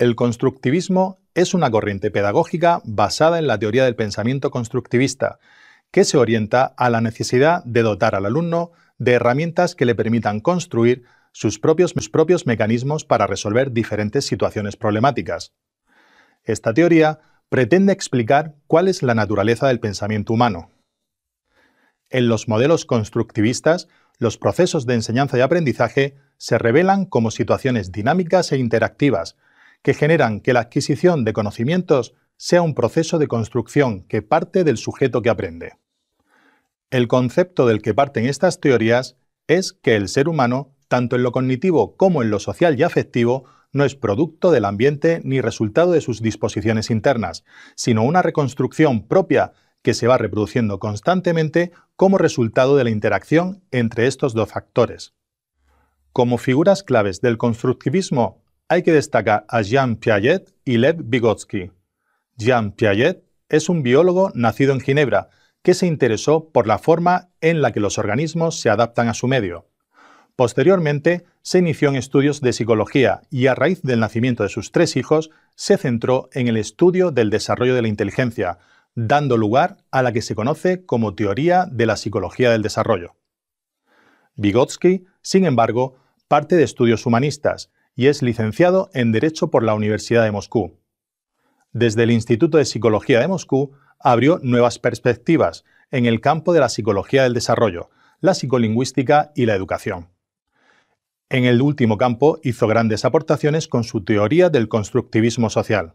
El constructivismo es una corriente pedagógica basada en la teoría del pensamiento constructivista, que se orienta a la necesidad de dotar al alumno de herramientas que le permitan construir sus propios, propios mecanismos para resolver diferentes situaciones problemáticas. Esta teoría pretende explicar cuál es la naturaleza del pensamiento humano. En los modelos constructivistas, los procesos de enseñanza y aprendizaje se revelan como situaciones dinámicas e interactivas, que generan que la adquisición de conocimientos sea un proceso de construcción que parte del sujeto que aprende. El concepto del que parten estas teorías es que el ser humano, tanto en lo cognitivo como en lo social y afectivo, no es producto del ambiente ni resultado de sus disposiciones internas, sino una reconstrucción propia que se va reproduciendo constantemente como resultado de la interacción entre estos dos factores. Como figuras claves del constructivismo hay que destacar a Jean Piaget y Lev Vygotsky. Jean Piaget es un biólogo nacido en Ginebra que se interesó por la forma en la que los organismos se adaptan a su medio. Posteriormente, se inició en estudios de psicología y a raíz del nacimiento de sus tres hijos, se centró en el estudio del desarrollo de la inteligencia, dando lugar a la que se conoce como teoría de la psicología del desarrollo. Vygotsky, sin embargo, parte de estudios humanistas y es licenciado en Derecho por la Universidad de Moscú. Desde el Instituto de Psicología de Moscú abrió nuevas perspectivas en el campo de la psicología del desarrollo, la psicolingüística y la educación. En el último campo hizo grandes aportaciones con su teoría del constructivismo social.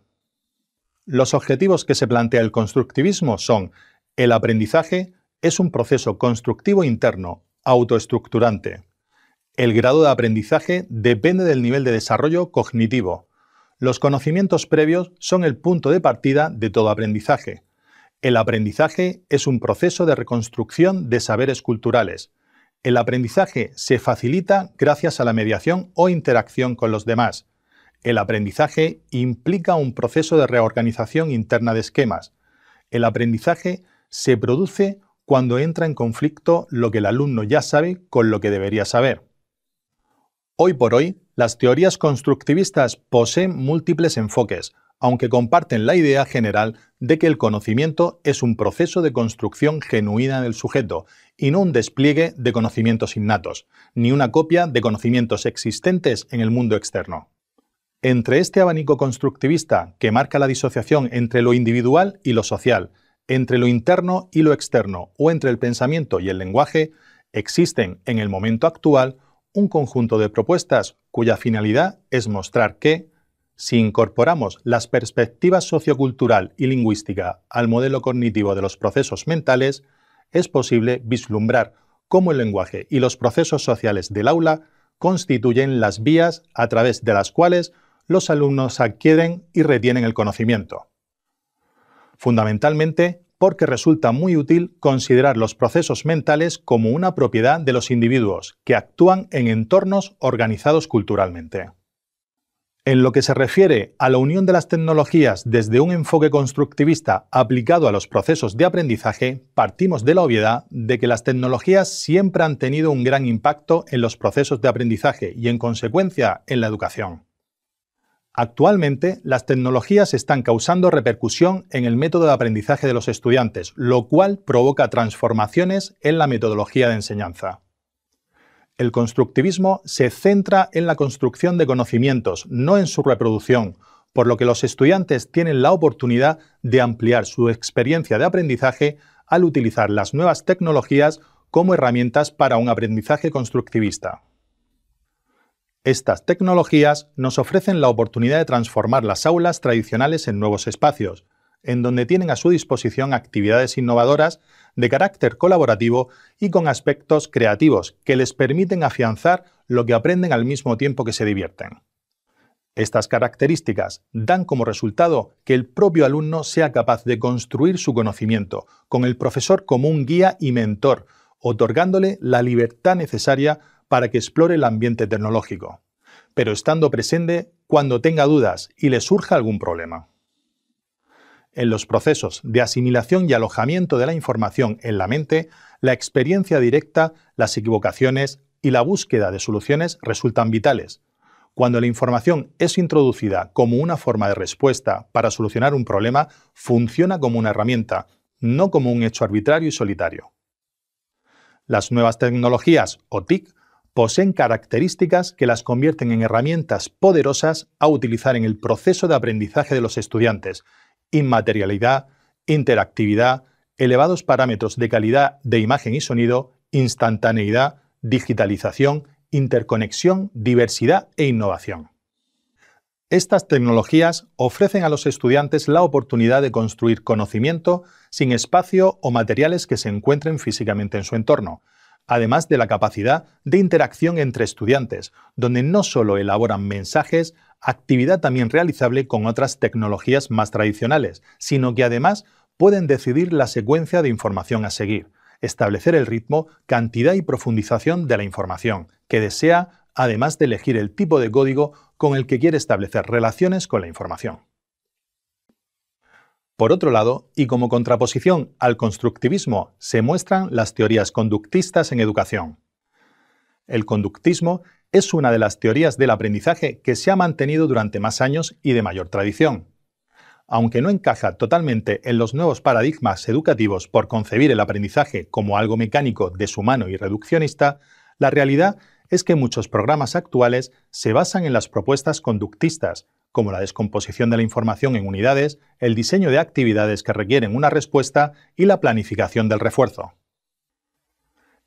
Los objetivos que se plantea el constructivismo son el aprendizaje es un proceso constructivo interno, autoestructurante, el grado de aprendizaje depende del nivel de desarrollo cognitivo. Los conocimientos previos son el punto de partida de todo aprendizaje. El aprendizaje es un proceso de reconstrucción de saberes culturales. El aprendizaje se facilita gracias a la mediación o interacción con los demás. El aprendizaje implica un proceso de reorganización interna de esquemas. El aprendizaje se produce cuando entra en conflicto lo que el alumno ya sabe con lo que debería saber. Hoy por hoy, las teorías constructivistas poseen múltiples enfoques, aunque comparten la idea general de que el conocimiento es un proceso de construcción genuina del sujeto y no un despliegue de conocimientos innatos, ni una copia de conocimientos existentes en el mundo externo. Entre este abanico constructivista que marca la disociación entre lo individual y lo social, entre lo interno y lo externo, o entre el pensamiento y el lenguaje, existen en el momento actual un conjunto de propuestas cuya finalidad es mostrar que, si incorporamos las perspectivas sociocultural y lingüística al modelo cognitivo de los procesos mentales, es posible vislumbrar cómo el lenguaje y los procesos sociales del aula constituyen las vías a través de las cuales los alumnos adquieren y retienen el conocimiento. Fundamentalmente, porque resulta muy útil considerar los procesos mentales como una propiedad de los individuos que actúan en entornos organizados culturalmente. En lo que se refiere a la unión de las tecnologías desde un enfoque constructivista aplicado a los procesos de aprendizaje, partimos de la obviedad de que las tecnologías siempre han tenido un gran impacto en los procesos de aprendizaje y, en consecuencia, en la educación. Actualmente, las tecnologías están causando repercusión en el método de aprendizaje de los estudiantes, lo cual provoca transformaciones en la metodología de enseñanza. El constructivismo se centra en la construcción de conocimientos, no en su reproducción, por lo que los estudiantes tienen la oportunidad de ampliar su experiencia de aprendizaje al utilizar las nuevas tecnologías como herramientas para un aprendizaje constructivista. Estas tecnologías nos ofrecen la oportunidad de transformar las aulas tradicionales en nuevos espacios, en donde tienen a su disposición actividades innovadoras de carácter colaborativo y con aspectos creativos que les permiten afianzar lo que aprenden al mismo tiempo que se divierten. Estas características dan como resultado que el propio alumno sea capaz de construir su conocimiento, con el profesor como un guía y mentor, otorgándole la libertad necesaria para que explore el ambiente tecnológico, pero estando presente cuando tenga dudas y le surja algún problema. En los procesos de asimilación y alojamiento de la información en la mente, la experiencia directa, las equivocaciones y la búsqueda de soluciones resultan vitales. Cuando la información es introducida como una forma de respuesta para solucionar un problema, funciona como una herramienta, no como un hecho arbitrario y solitario. Las nuevas tecnologías o TIC poseen características que las convierten en herramientas poderosas a utilizar en el proceso de aprendizaje de los estudiantes. Inmaterialidad, interactividad, elevados parámetros de calidad de imagen y sonido, instantaneidad, digitalización, interconexión, diversidad e innovación. Estas tecnologías ofrecen a los estudiantes la oportunidad de construir conocimiento sin espacio o materiales que se encuentren físicamente en su entorno, además de la capacidad de interacción entre estudiantes, donde no solo elaboran mensajes, actividad también realizable con otras tecnologías más tradicionales, sino que además pueden decidir la secuencia de información a seguir, establecer el ritmo, cantidad y profundización de la información que desea, además de elegir el tipo de código con el que quiere establecer relaciones con la información. Por otro lado, y como contraposición al constructivismo, se muestran las teorías conductistas en educación. El conductismo es una de las teorías del aprendizaje que se ha mantenido durante más años y de mayor tradición. Aunque no encaja totalmente en los nuevos paradigmas educativos por concebir el aprendizaje como algo mecánico, deshumano y reduccionista, la realidad es que muchos programas actuales se basan en las propuestas conductistas, como la descomposición de la información en unidades, el diseño de actividades que requieren una respuesta y la planificación del refuerzo.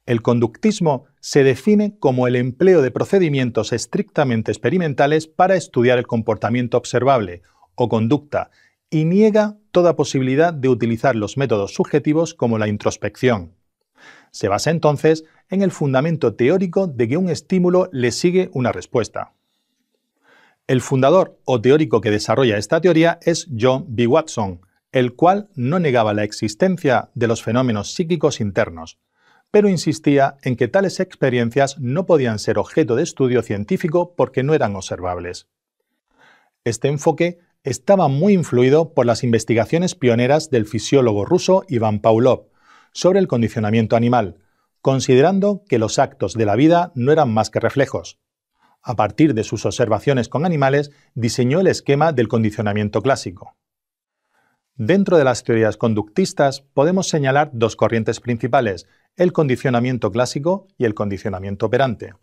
El conductismo se define como el empleo de procedimientos estrictamente experimentales para estudiar el comportamiento observable o conducta y niega toda posibilidad de utilizar los métodos subjetivos como la introspección. Se basa entonces en el fundamento teórico de que un estímulo le sigue una respuesta. El fundador o teórico que desarrolla esta teoría es John B. Watson, el cual no negaba la existencia de los fenómenos psíquicos internos, pero insistía en que tales experiencias no podían ser objeto de estudio científico porque no eran observables. Este enfoque estaba muy influido por las investigaciones pioneras del fisiólogo ruso Iván Pavlov sobre el condicionamiento animal, considerando que los actos de la vida no eran más que reflejos, a partir de sus observaciones con animales, diseñó el esquema del condicionamiento clásico. Dentro de las teorías conductistas podemos señalar dos corrientes principales, el condicionamiento clásico y el condicionamiento operante.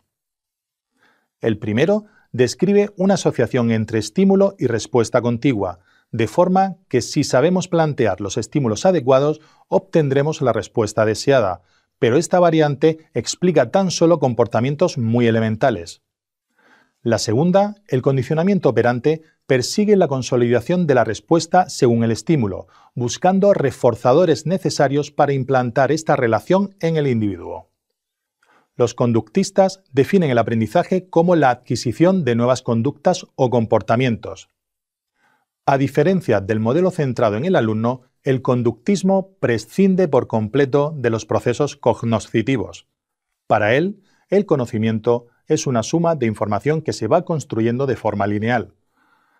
El primero describe una asociación entre estímulo y respuesta contigua, de forma que si sabemos plantear los estímulos adecuados, obtendremos la respuesta deseada, pero esta variante explica tan solo comportamientos muy elementales. La segunda, el condicionamiento operante, persigue la consolidación de la respuesta según el estímulo, buscando reforzadores necesarios para implantar esta relación en el individuo. Los conductistas definen el aprendizaje como la adquisición de nuevas conductas o comportamientos. A diferencia del modelo centrado en el alumno, el conductismo prescinde por completo de los procesos cognoscitivos. Para él, el conocimiento es una suma de información que se va construyendo de forma lineal.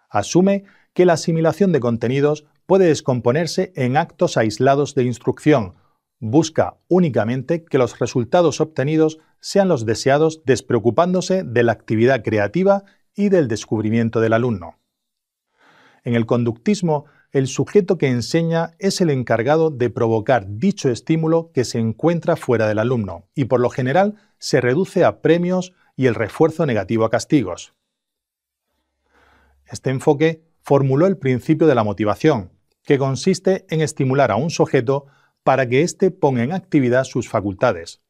Asume que la asimilación de contenidos puede descomponerse en actos aislados de instrucción. Busca únicamente que los resultados obtenidos sean los deseados despreocupándose de la actividad creativa y del descubrimiento del alumno. En el conductismo, el sujeto que enseña es el encargado de provocar dicho estímulo que se encuentra fuera del alumno y por lo general se reduce a premios y el refuerzo negativo a castigos. Este enfoque formuló el principio de la motivación, que consiste en estimular a un sujeto para que éste ponga en actividad sus facultades.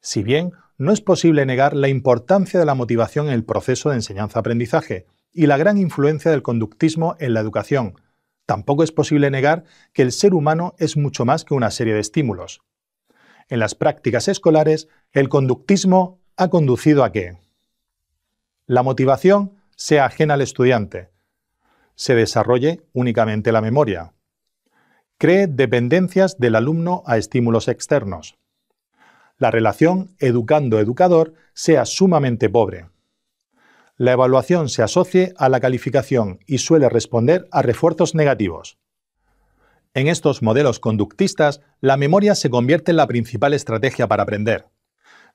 Si bien no es posible negar la importancia de la motivación en el proceso de enseñanza-aprendizaje y la gran influencia del conductismo en la educación, tampoco es posible negar que el ser humano es mucho más que una serie de estímulos. En las prácticas escolares, el conductismo ha conducido a que la motivación sea ajena al estudiante, se desarrolle únicamente la memoria, cree dependencias del alumno a estímulos externos, la relación educando-educador sea sumamente pobre, la evaluación se asocie a la calificación y suele responder a refuerzos negativos. En estos modelos conductistas, la memoria se convierte en la principal estrategia para aprender.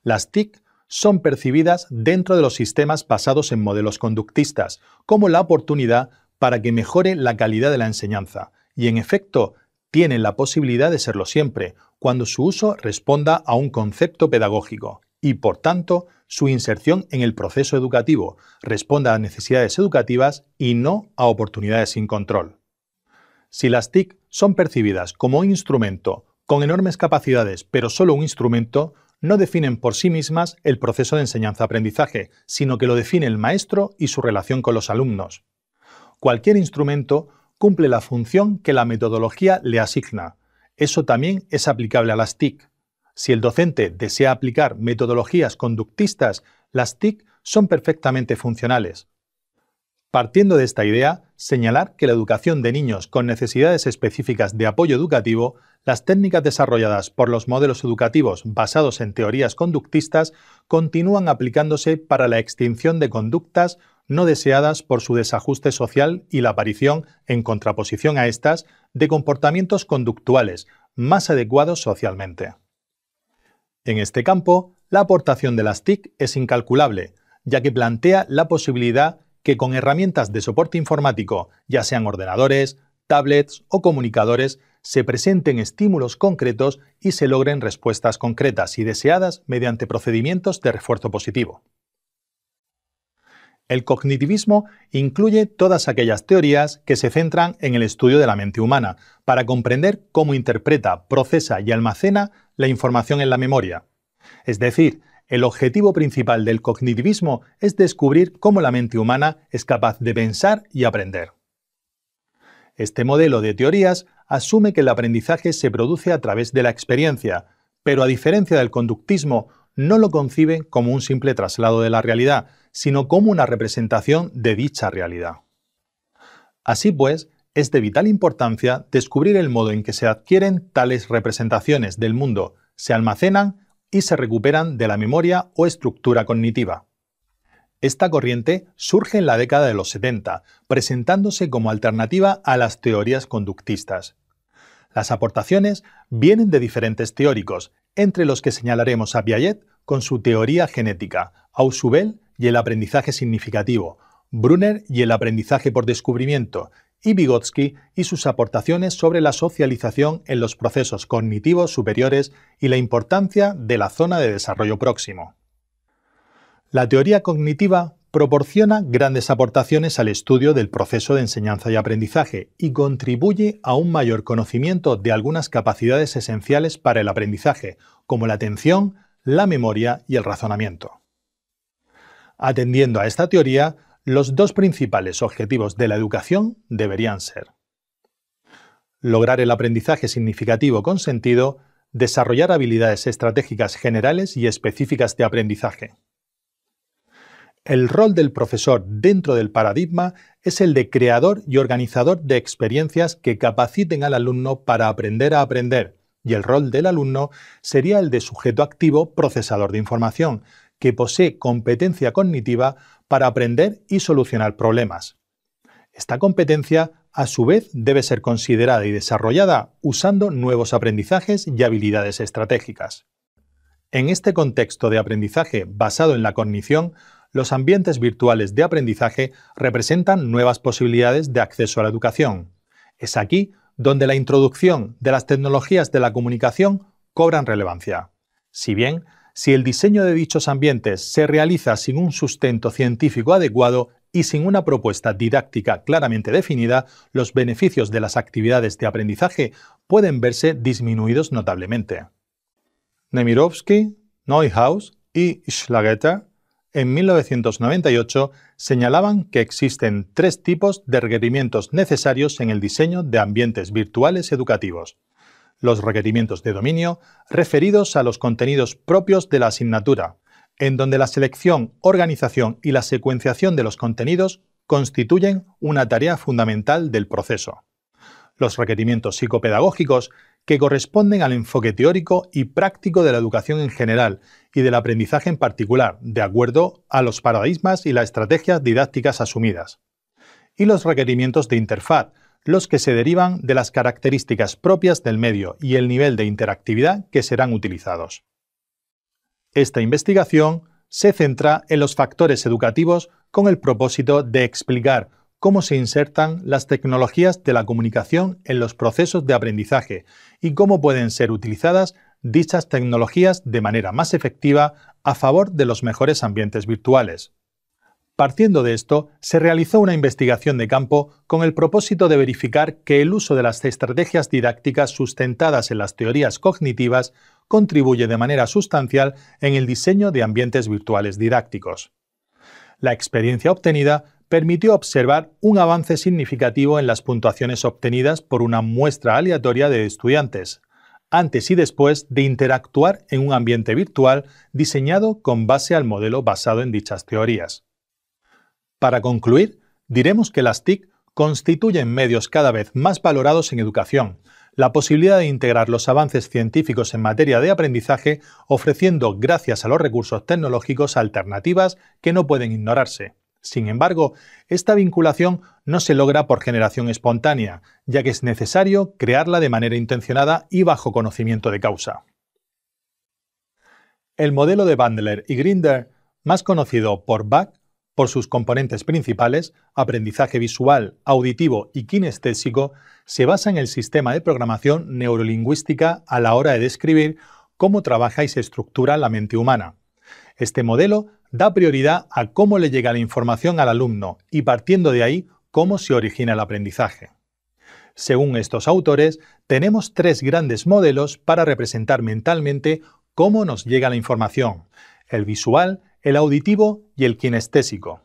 Las TIC son percibidas dentro de los sistemas basados en modelos conductistas como la oportunidad para que mejore la calidad de la enseñanza y, en efecto, tienen la posibilidad de serlo siempre, cuando su uso responda a un concepto pedagógico y, por tanto, su inserción en el proceso educativo responda a necesidades educativas y no a oportunidades sin control. Si las TIC son percibidas como un instrumento con enormes capacidades pero solo un instrumento, no definen por sí mismas el proceso de enseñanza-aprendizaje, sino que lo define el maestro y su relación con los alumnos. Cualquier instrumento cumple la función que la metodología le asigna. Eso también es aplicable a las TIC. Si el docente desea aplicar metodologías conductistas, las TIC son perfectamente funcionales. Partiendo de esta idea, señalar que la educación de niños con necesidades específicas de apoyo educativo las técnicas desarrolladas por los modelos educativos basados en teorías conductistas continúan aplicándose para la extinción de conductas no deseadas por su desajuste social y la aparición, en contraposición a estas, de comportamientos conductuales más adecuados socialmente. En este campo, la aportación de las TIC es incalculable, ya que plantea la posibilidad que con herramientas de soporte informático, ya sean ordenadores, tablets o comunicadores, se presenten estímulos concretos y se logren respuestas concretas y deseadas mediante procedimientos de refuerzo positivo. El cognitivismo incluye todas aquellas teorías que se centran en el estudio de la mente humana, para comprender cómo interpreta, procesa y almacena la información en la memoria. Es decir, el objetivo principal del cognitivismo es descubrir cómo la mente humana es capaz de pensar y aprender. Este modelo de teorías asume que el aprendizaje se produce a través de la experiencia, pero a diferencia del conductismo, no lo concibe como un simple traslado de la realidad, sino como una representación de dicha realidad. Así pues, es de vital importancia descubrir el modo en que se adquieren tales representaciones del mundo, se almacenan y se recuperan de la memoria o estructura cognitiva. Esta corriente surge en la década de los 70, presentándose como alternativa a las teorías conductistas. Las aportaciones vienen de diferentes teóricos, entre los que señalaremos a Piaget con su teoría genética, Ausubel y el aprendizaje significativo, Brunner y el aprendizaje por descubrimiento, y Vygotsky y sus aportaciones sobre la socialización en los procesos cognitivos superiores y la importancia de la zona de desarrollo próximo. La teoría cognitiva proporciona grandes aportaciones al estudio del proceso de enseñanza y aprendizaje y contribuye a un mayor conocimiento de algunas capacidades esenciales para el aprendizaje, como la atención, la memoria y el razonamiento. Atendiendo a esta teoría, los dos principales objetivos de la educación deberían ser lograr el aprendizaje significativo con sentido, desarrollar habilidades estratégicas generales y específicas de aprendizaje. El rol del profesor dentro del paradigma es el de creador y organizador de experiencias que capaciten al alumno para aprender a aprender, y el rol del alumno sería el de sujeto activo procesador de información, que posee competencia cognitiva para aprender y solucionar problemas. Esta competencia, a su vez, debe ser considerada y desarrollada usando nuevos aprendizajes y habilidades estratégicas. En este contexto de aprendizaje basado en la cognición, los ambientes virtuales de aprendizaje representan nuevas posibilidades de acceso a la educación. Es aquí donde la introducción de las tecnologías de la comunicación cobran relevancia. Si bien, si el diseño de dichos ambientes se realiza sin un sustento científico adecuado y sin una propuesta didáctica claramente definida, los beneficios de las actividades de aprendizaje pueden verse disminuidos notablemente. Nemirovsky, Neuhaus y Schlageter en 1998 señalaban que existen tres tipos de requerimientos necesarios en el diseño de ambientes virtuales educativos. Los requerimientos de dominio referidos a los contenidos propios de la asignatura, en donde la selección, organización y la secuenciación de los contenidos constituyen una tarea fundamental del proceso. Los requerimientos psicopedagógicos que corresponden al enfoque teórico y práctico de la educación en general y del aprendizaje en particular, de acuerdo a los paradigmas y las estrategias didácticas asumidas. Y los requerimientos de interfaz, los que se derivan de las características propias del medio y el nivel de interactividad que serán utilizados. Esta investigación se centra en los factores educativos con el propósito de explicar cómo se insertan las tecnologías de la comunicación en los procesos de aprendizaje y cómo pueden ser utilizadas dichas tecnologías de manera más efectiva a favor de los mejores ambientes virtuales. Partiendo de esto, se realizó una investigación de campo con el propósito de verificar que el uso de las estrategias didácticas sustentadas en las teorías cognitivas contribuye de manera sustancial en el diseño de ambientes virtuales didácticos. La experiencia obtenida permitió observar un avance significativo en las puntuaciones obtenidas por una muestra aleatoria de estudiantes, antes y después de interactuar en un ambiente virtual diseñado con base al modelo basado en dichas teorías. Para concluir, diremos que las TIC constituyen medios cada vez más valorados en educación, la posibilidad de integrar los avances científicos en materia de aprendizaje ofreciendo, gracias a los recursos tecnológicos, alternativas que no pueden ignorarse. Sin embargo, esta vinculación no se logra por generación espontánea, ya que es necesario crearla de manera intencionada y bajo conocimiento de causa. El modelo de Bandler y Grinder, más conocido por BAC, por sus componentes principales, aprendizaje visual, auditivo y kinestésico, se basa en el sistema de programación neurolingüística a la hora de describir cómo trabaja y se estructura la mente humana. Este modelo Da prioridad a cómo le llega la información al alumno y partiendo de ahí cómo se origina el aprendizaje. Según estos autores, tenemos tres grandes modelos para representar mentalmente cómo nos llega la información, el visual, el auditivo y el kinestésico.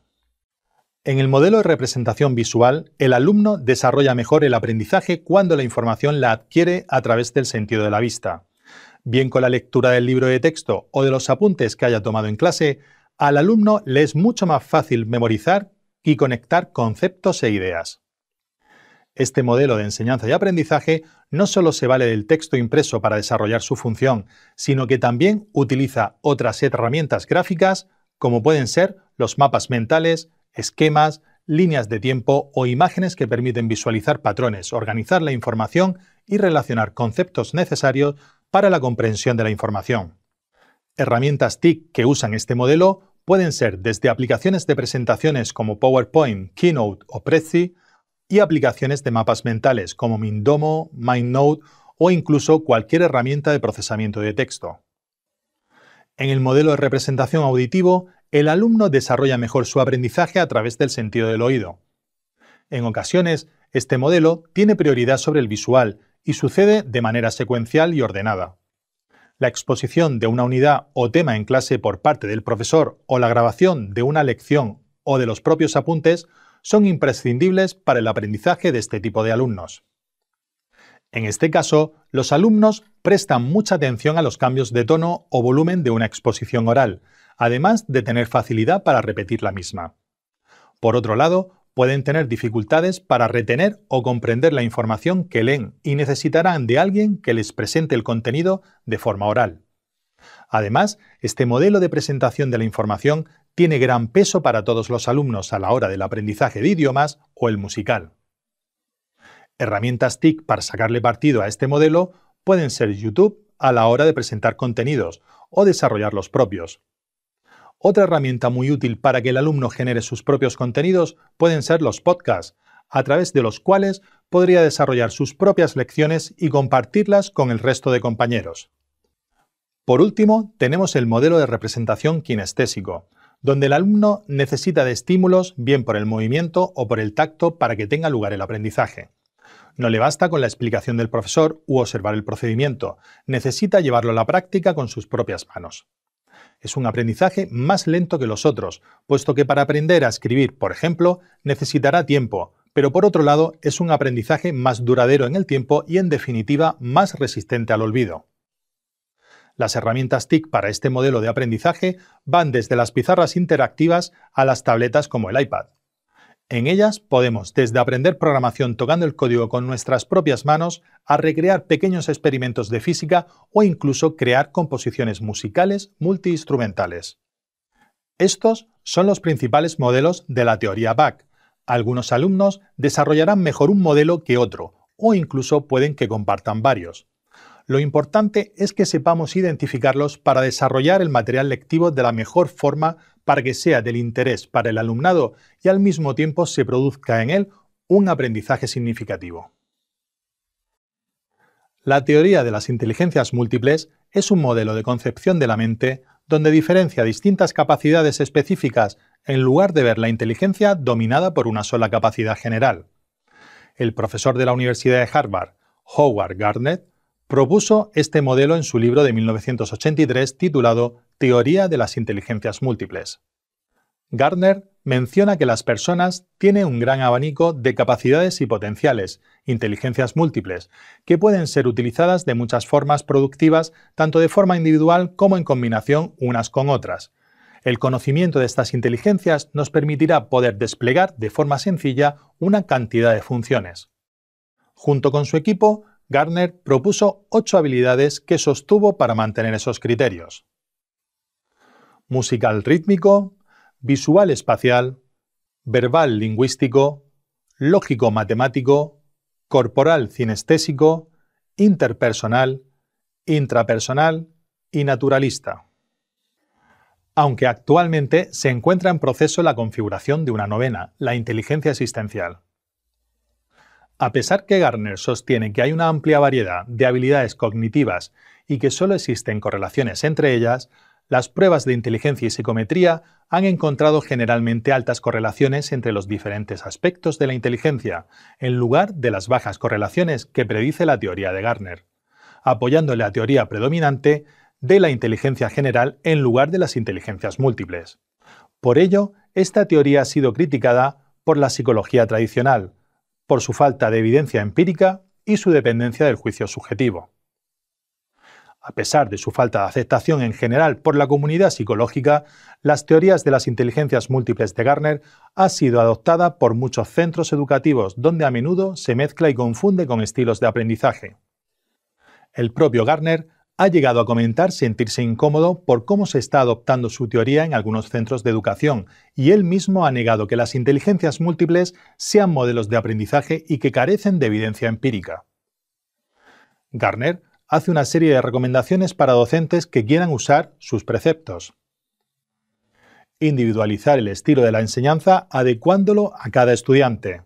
En el modelo de representación visual, el alumno desarrolla mejor el aprendizaje cuando la información la adquiere a través del sentido de la vista. Bien con la lectura del libro de texto o de los apuntes que haya tomado en clase, al alumno le es mucho más fácil memorizar y conectar conceptos e ideas. Este modelo de enseñanza y aprendizaje no solo se vale del texto impreso para desarrollar su función, sino que también utiliza otras herramientas gráficas como pueden ser los mapas mentales, esquemas, líneas de tiempo o imágenes que permiten visualizar patrones, organizar la información y relacionar conceptos necesarios para la comprensión de la información. Herramientas TIC que usan este modelo pueden ser desde aplicaciones de presentaciones como PowerPoint, Keynote o Prezi y aplicaciones de mapas mentales como Mindomo, MindNote o incluso cualquier herramienta de procesamiento de texto. En el modelo de representación auditivo, el alumno desarrolla mejor su aprendizaje a través del sentido del oído. En ocasiones, este modelo tiene prioridad sobre el visual y sucede de manera secuencial y ordenada la exposición de una unidad o tema en clase por parte del profesor o la grabación de una lección o de los propios apuntes son imprescindibles para el aprendizaje de este tipo de alumnos. En este caso, los alumnos prestan mucha atención a los cambios de tono o volumen de una exposición oral, además de tener facilidad para repetir la misma. Por otro lado, pueden tener dificultades para retener o comprender la información que leen y necesitarán de alguien que les presente el contenido de forma oral. Además, este modelo de presentación de la información tiene gran peso para todos los alumnos a la hora del aprendizaje de idiomas o el musical. Herramientas TIC para sacarle partido a este modelo pueden ser YouTube a la hora de presentar contenidos o desarrollar los propios, otra herramienta muy útil para que el alumno genere sus propios contenidos pueden ser los podcasts, a través de los cuales podría desarrollar sus propias lecciones y compartirlas con el resto de compañeros. Por último, tenemos el modelo de representación kinestésico, donde el alumno necesita de estímulos bien por el movimiento o por el tacto para que tenga lugar el aprendizaje. No le basta con la explicación del profesor u observar el procedimiento, necesita llevarlo a la práctica con sus propias manos es un aprendizaje más lento que los otros, puesto que para aprender a escribir, por ejemplo, necesitará tiempo, pero por otro lado es un aprendizaje más duradero en el tiempo y en definitiva más resistente al olvido. Las herramientas TIC para este modelo de aprendizaje van desde las pizarras interactivas a las tabletas como el iPad. En ellas podemos desde aprender programación tocando el código con nuestras propias manos, a recrear pequeños experimentos de física o incluso crear composiciones musicales multiinstrumentales. Estos son los principales modelos de la teoría BAC. Algunos alumnos desarrollarán mejor un modelo que otro, o incluso pueden que compartan varios. Lo importante es que sepamos identificarlos para desarrollar el material lectivo de la mejor forma para que sea del interés para el alumnado y al mismo tiempo se produzca en él un aprendizaje significativo. La teoría de las inteligencias múltiples es un modelo de concepción de la mente donde diferencia distintas capacidades específicas en lugar de ver la inteligencia dominada por una sola capacidad general. El profesor de la Universidad de Harvard, Howard Gardner, propuso este modelo en su libro de 1983 titulado Teoría de las Inteligencias Múltiples. Gardner menciona que las personas tienen un gran abanico de capacidades y potenciales, inteligencias múltiples, que pueden ser utilizadas de muchas formas productivas, tanto de forma individual como en combinación unas con otras. El conocimiento de estas inteligencias nos permitirá poder desplegar de forma sencilla una cantidad de funciones. Junto con su equipo, Gartner propuso ocho habilidades que sostuvo para mantener esos criterios. Musical rítmico, visual espacial, verbal lingüístico, lógico matemático, corporal cinestésico, interpersonal, intrapersonal y naturalista. Aunque actualmente se encuentra en proceso la configuración de una novena, la inteligencia existencial. A pesar que Garner sostiene que hay una amplia variedad de habilidades cognitivas y que solo existen correlaciones entre ellas, las pruebas de inteligencia y psicometría han encontrado generalmente altas correlaciones entre los diferentes aspectos de la inteligencia, en lugar de las bajas correlaciones que predice la teoría de Garner, apoyando la teoría predominante de la inteligencia general en lugar de las inteligencias múltiples. Por ello, esta teoría ha sido criticada por la psicología tradicional, por su falta de evidencia empírica y su dependencia del juicio subjetivo. A pesar de su falta de aceptación en general por la comunidad psicológica, las teorías de las inteligencias múltiples de Garner ha sido adoptada por muchos centros educativos donde a menudo se mezcla y confunde con estilos de aprendizaje. El propio Garner ha llegado a comentar sentirse incómodo por cómo se está adoptando su teoría en algunos centros de educación, y él mismo ha negado que las inteligencias múltiples sean modelos de aprendizaje y que carecen de evidencia empírica. Garner hace una serie de recomendaciones para docentes que quieran usar sus preceptos. Individualizar el estilo de la enseñanza adecuándolo a cada estudiante.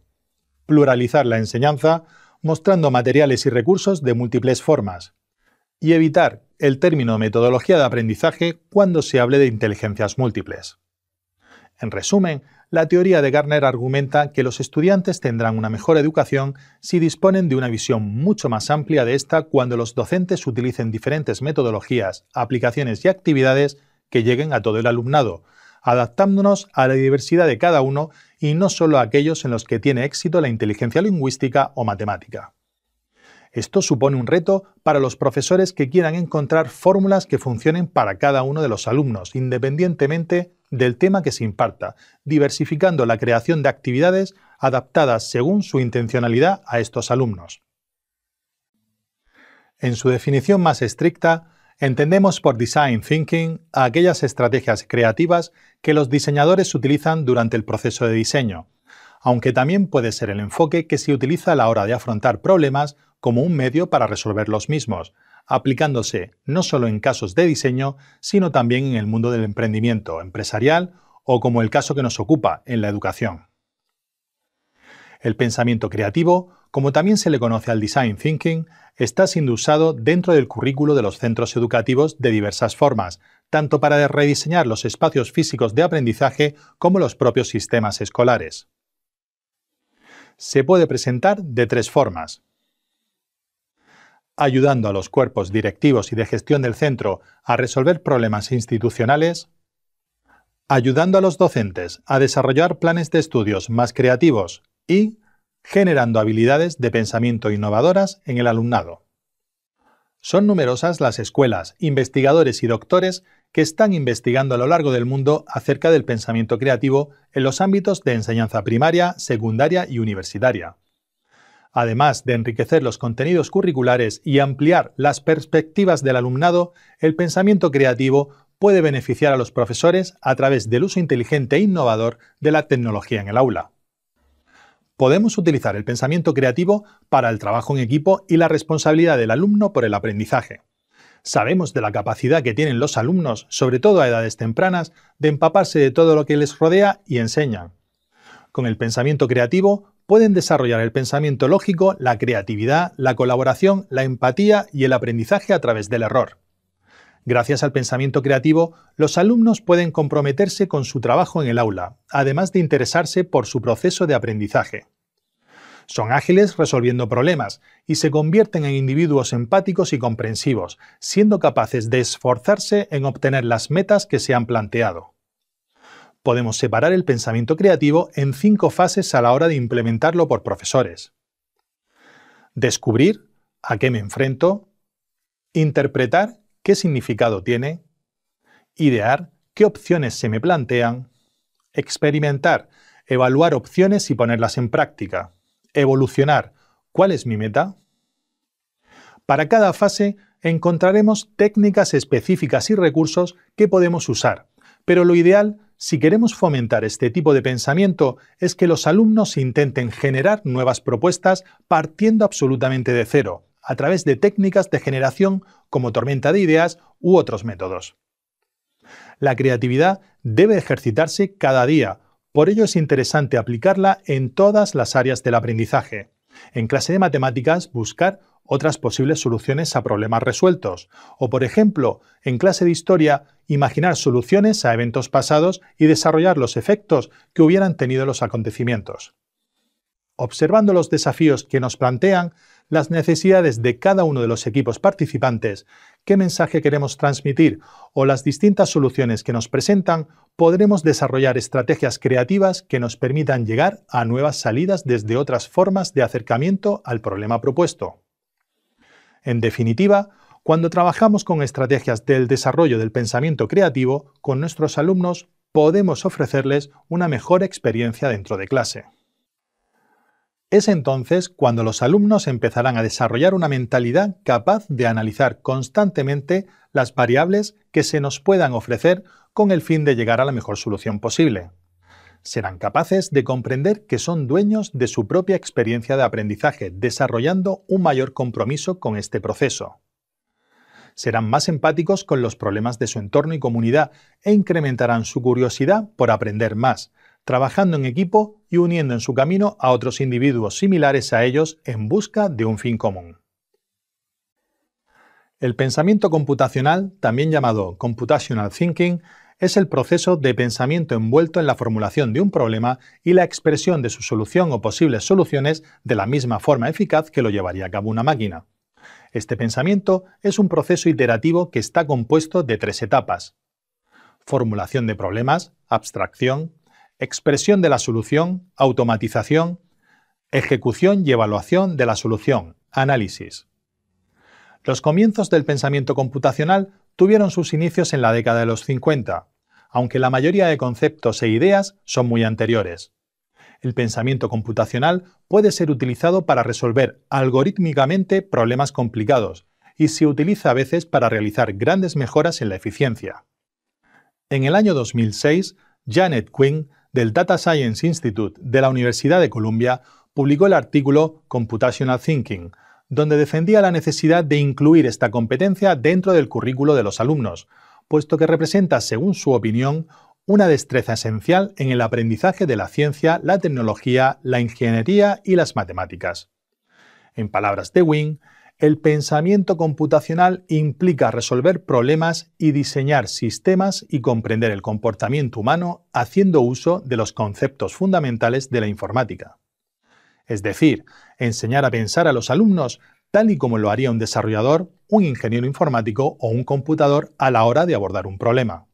Pluralizar la enseñanza mostrando materiales y recursos de múltiples formas y evitar el término metodología de aprendizaje cuando se hable de inteligencias múltiples. En resumen, la teoría de Garner argumenta que los estudiantes tendrán una mejor educación si disponen de una visión mucho más amplia de esta cuando los docentes utilicen diferentes metodologías, aplicaciones y actividades que lleguen a todo el alumnado, adaptándonos a la diversidad de cada uno y no solo a aquellos en los que tiene éxito la inteligencia lingüística o matemática. Esto supone un reto para los profesores que quieran encontrar fórmulas que funcionen para cada uno de los alumnos, independientemente del tema que se imparta, diversificando la creación de actividades adaptadas según su intencionalidad a estos alumnos. En su definición más estricta, entendemos por design thinking aquellas estrategias creativas que los diseñadores utilizan durante el proceso de diseño, aunque también puede ser el enfoque que se utiliza a la hora de afrontar problemas como un medio para resolver los mismos, aplicándose no solo en casos de diseño, sino también en el mundo del emprendimiento empresarial o como el caso que nos ocupa en la educación. El pensamiento creativo, como también se le conoce al design thinking, está siendo usado dentro del currículo de los centros educativos de diversas formas, tanto para rediseñar los espacios físicos de aprendizaje como los propios sistemas escolares se puede presentar de tres formas. Ayudando a los cuerpos directivos y de gestión del centro a resolver problemas institucionales, ayudando a los docentes a desarrollar planes de estudios más creativos y generando habilidades de pensamiento innovadoras en el alumnado. Son numerosas las escuelas, investigadores y doctores que están investigando a lo largo del mundo acerca del pensamiento creativo en los ámbitos de enseñanza primaria, secundaria y universitaria. Además de enriquecer los contenidos curriculares y ampliar las perspectivas del alumnado, el pensamiento creativo puede beneficiar a los profesores a través del uso inteligente e innovador de la tecnología en el aula. Podemos utilizar el pensamiento creativo para el trabajo en equipo y la responsabilidad del alumno por el aprendizaje. Sabemos de la capacidad que tienen los alumnos, sobre todo a edades tempranas, de empaparse de todo lo que les rodea y enseñan. Con el pensamiento creativo pueden desarrollar el pensamiento lógico, la creatividad, la colaboración, la empatía y el aprendizaje a través del error. Gracias al pensamiento creativo, los alumnos pueden comprometerse con su trabajo en el aula, además de interesarse por su proceso de aprendizaje. Son ágiles resolviendo problemas y se convierten en individuos empáticos y comprensivos, siendo capaces de esforzarse en obtener las metas que se han planteado. Podemos separar el pensamiento creativo en cinco fases a la hora de implementarlo por profesores. Descubrir a qué me enfrento, interpretar qué significado tiene, idear qué opciones se me plantean, experimentar, evaluar opciones y ponerlas en práctica. Evolucionar. ¿Cuál es mi meta? Para cada fase encontraremos técnicas específicas y recursos que podemos usar, pero lo ideal, si queremos fomentar este tipo de pensamiento, es que los alumnos intenten generar nuevas propuestas partiendo absolutamente de cero, a través de técnicas de generación como tormenta de ideas u otros métodos. La creatividad debe ejercitarse cada día por ello es interesante aplicarla en todas las áreas del aprendizaje. En clase de matemáticas, buscar otras posibles soluciones a problemas resueltos. O, por ejemplo, en clase de historia, imaginar soluciones a eventos pasados y desarrollar los efectos que hubieran tenido los acontecimientos. Observando los desafíos que nos plantean, las necesidades de cada uno de los equipos participantes, qué mensaje queremos transmitir o las distintas soluciones que nos presentan, podremos desarrollar estrategias creativas que nos permitan llegar a nuevas salidas desde otras formas de acercamiento al problema propuesto. En definitiva, cuando trabajamos con estrategias del desarrollo del pensamiento creativo con nuestros alumnos, podemos ofrecerles una mejor experiencia dentro de clase. Es entonces cuando los alumnos empezarán a desarrollar una mentalidad capaz de analizar constantemente las variables que se nos puedan ofrecer con el fin de llegar a la mejor solución posible. Serán capaces de comprender que son dueños de su propia experiencia de aprendizaje, desarrollando un mayor compromiso con este proceso. Serán más empáticos con los problemas de su entorno y comunidad e incrementarán su curiosidad por aprender más, trabajando en equipo y uniendo en su camino a otros individuos similares a ellos en busca de un fin común. El pensamiento computacional, también llamado computational thinking, es el proceso de pensamiento envuelto en la formulación de un problema y la expresión de su solución o posibles soluciones de la misma forma eficaz que lo llevaría a cabo una máquina. Este pensamiento es un proceso iterativo que está compuesto de tres etapas. Formulación de problemas, abstracción expresión de la solución, automatización, ejecución y evaluación de la solución, análisis. Los comienzos del pensamiento computacional tuvieron sus inicios en la década de los 50, aunque la mayoría de conceptos e ideas son muy anteriores. El pensamiento computacional puede ser utilizado para resolver algorítmicamente problemas complicados y se utiliza a veces para realizar grandes mejoras en la eficiencia. En el año 2006, Janet Quinn del Data Science Institute de la Universidad de Columbia publicó el artículo Computational Thinking, donde defendía la necesidad de incluir esta competencia dentro del currículo de los alumnos, puesto que representa, según su opinión, una destreza esencial en el aprendizaje de la ciencia, la tecnología, la ingeniería y las matemáticas. En palabras de Wing, el pensamiento computacional implica resolver problemas y diseñar sistemas y comprender el comportamiento humano haciendo uso de los conceptos fundamentales de la informática. Es decir, enseñar a pensar a los alumnos tal y como lo haría un desarrollador, un ingeniero informático o un computador a la hora de abordar un problema.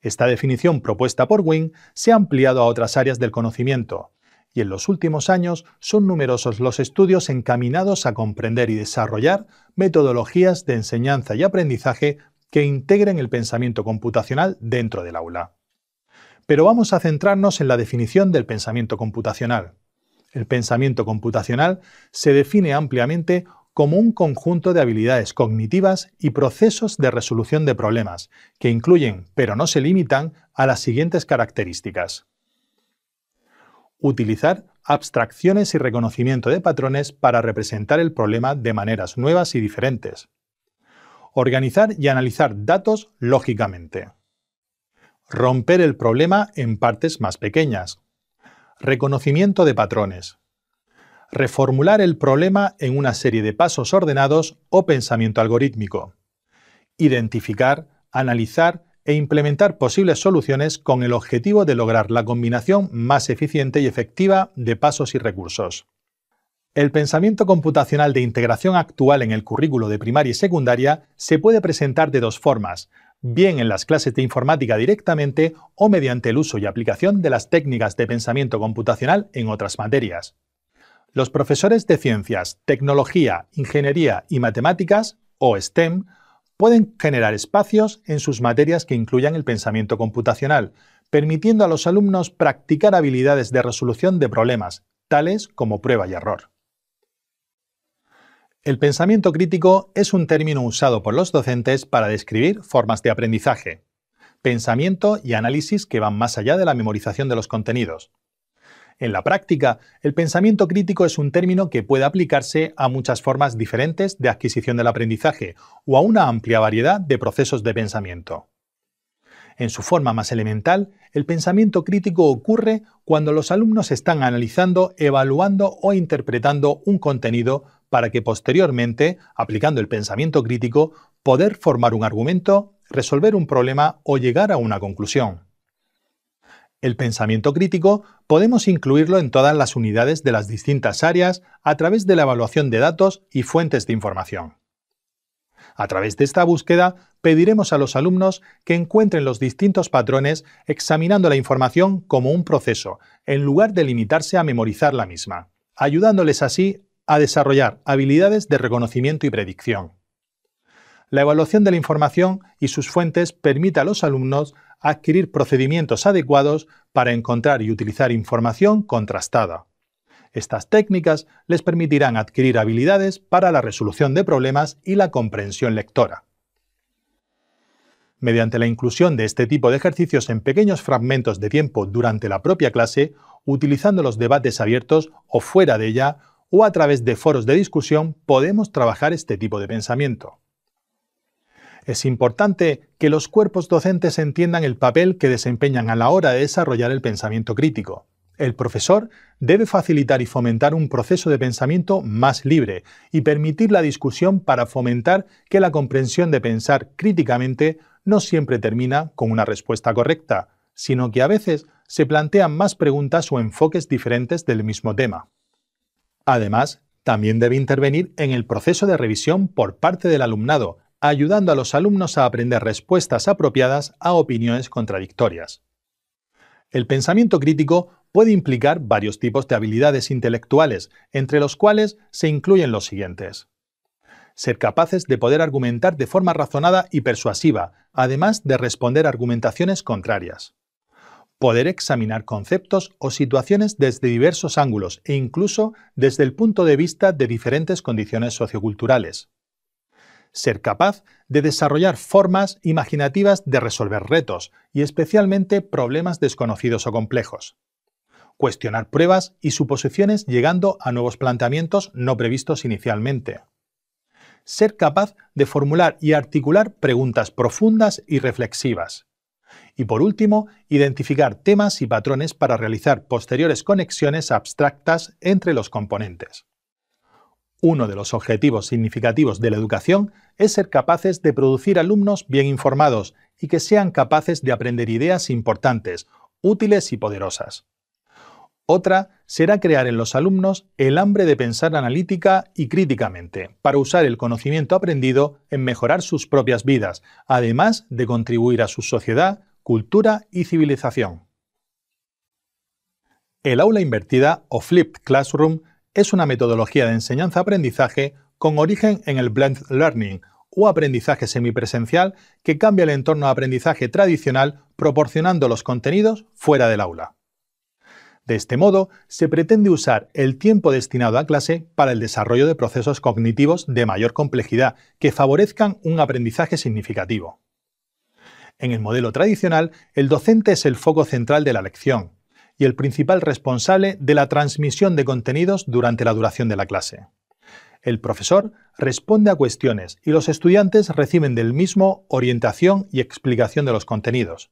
Esta definición propuesta por Wing se ha ampliado a otras áreas del conocimiento, y en los últimos años son numerosos los estudios encaminados a comprender y desarrollar metodologías de enseñanza y aprendizaje que integren el pensamiento computacional dentro del aula. Pero vamos a centrarnos en la definición del pensamiento computacional. El pensamiento computacional se define ampliamente como un conjunto de habilidades cognitivas y procesos de resolución de problemas, que incluyen, pero no se limitan, a las siguientes características utilizar abstracciones y reconocimiento de patrones para representar el problema de maneras nuevas y diferentes. Organizar y analizar datos lógicamente. Romper el problema en partes más pequeñas. Reconocimiento de patrones. Reformular el problema en una serie de pasos ordenados o pensamiento algorítmico. Identificar, analizar e implementar posibles soluciones con el objetivo de lograr la combinación más eficiente y efectiva de pasos y recursos. El pensamiento computacional de integración actual en el currículo de primaria y secundaria se puede presentar de dos formas, bien en las clases de informática directamente o mediante el uso y aplicación de las técnicas de pensamiento computacional en otras materias. Los profesores de ciencias, tecnología, ingeniería y matemáticas, o STEM, pueden generar espacios en sus materias que incluyan el pensamiento computacional, permitiendo a los alumnos practicar habilidades de resolución de problemas, tales como prueba y error. El pensamiento crítico es un término usado por los docentes para describir formas de aprendizaje, pensamiento y análisis que van más allá de la memorización de los contenidos, en la práctica, el pensamiento crítico es un término que puede aplicarse a muchas formas diferentes de adquisición del aprendizaje o a una amplia variedad de procesos de pensamiento. En su forma más elemental, el pensamiento crítico ocurre cuando los alumnos están analizando, evaluando o interpretando un contenido para que posteriormente, aplicando el pensamiento crítico, poder formar un argumento, resolver un problema o llegar a una conclusión. El pensamiento crítico podemos incluirlo en todas las unidades de las distintas áreas a través de la evaluación de datos y fuentes de información. A través de esta búsqueda pediremos a los alumnos que encuentren los distintos patrones examinando la información como un proceso, en lugar de limitarse a memorizar la misma, ayudándoles así a desarrollar habilidades de reconocimiento y predicción. La evaluación de la información y sus fuentes permite a los alumnos adquirir procedimientos adecuados para encontrar y utilizar información contrastada. Estas técnicas les permitirán adquirir habilidades para la resolución de problemas y la comprensión lectora. Mediante la inclusión de este tipo de ejercicios en pequeños fragmentos de tiempo durante la propia clase, utilizando los debates abiertos o fuera de ella, o a través de foros de discusión, podemos trabajar este tipo de pensamiento. Es importante que los cuerpos docentes entiendan el papel que desempeñan a la hora de desarrollar el pensamiento crítico. El profesor debe facilitar y fomentar un proceso de pensamiento más libre y permitir la discusión para fomentar que la comprensión de pensar críticamente no siempre termina con una respuesta correcta, sino que a veces se plantean más preguntas o enfoques diferentes del mismo tema. Además, también debe intervenir en el proceso de revisión por parte del alumnado, ayudando a los alumnos a aprender respuestas apropiadas a opiniones contradictorias. El pensamiento crítico puede implicar varios tipos de habilidades intelectuales, entre los cuales se incluyen los siguientes. Ser capaces de poder argumentar de forma razonada y persuasiva, además de responder argumentaciones contrarias. Poder examinar conceptos o situaciones desde diversos ángulos e incluso desde el punto de vista de diferentes condiciones socioculturales ser capaz de desarrollar formas imaginativas de resolver retos y especialmente problemas desconocidos o complejos. Cuestionar pruebas y suposiciones llegando a nuevos planteamientos no previstos inicialmente. Ser capaz de formular y articular preguntas profundas y reflexivas. Y por último, identificar temas y patrones para realizar posteriores conexiones abstractas entre los componentes. Uno de los objetivos significativos de la educación es ser capaces de producir alumnos bien informados y que sean capaces de aprender ideas importantes, útiles y poderosas. Otra será crear en los alumnos el hambre de pensar analítica y críticamente, para usar el conocimiento aprendido en mejorar sus propias vidas, además de contribuir a su sociedad, cultura y civilización. El aula invertida o flipped classroom es una metodología de enseñanza-aprendizaje con origen en el blended learning o aprendizaje semipresencial que cambia el entorno de aprendizaje tradicional proporcionando los contenidos fuera del aula. De este modo, se pretende usar el tiempo destinado a clase para el desarrollo de procesos cognitivos de mayor complejidad que favorezcan un aprendizaje significativo. En el modelo tradicional, el docente es el foco central de la lección, y el principal responsable de la transmisión de contenidos durante la duración de la clase. El profesor responde a cuestiones y los estudiantes reciben del mismo orientación y explicación de los contenidos.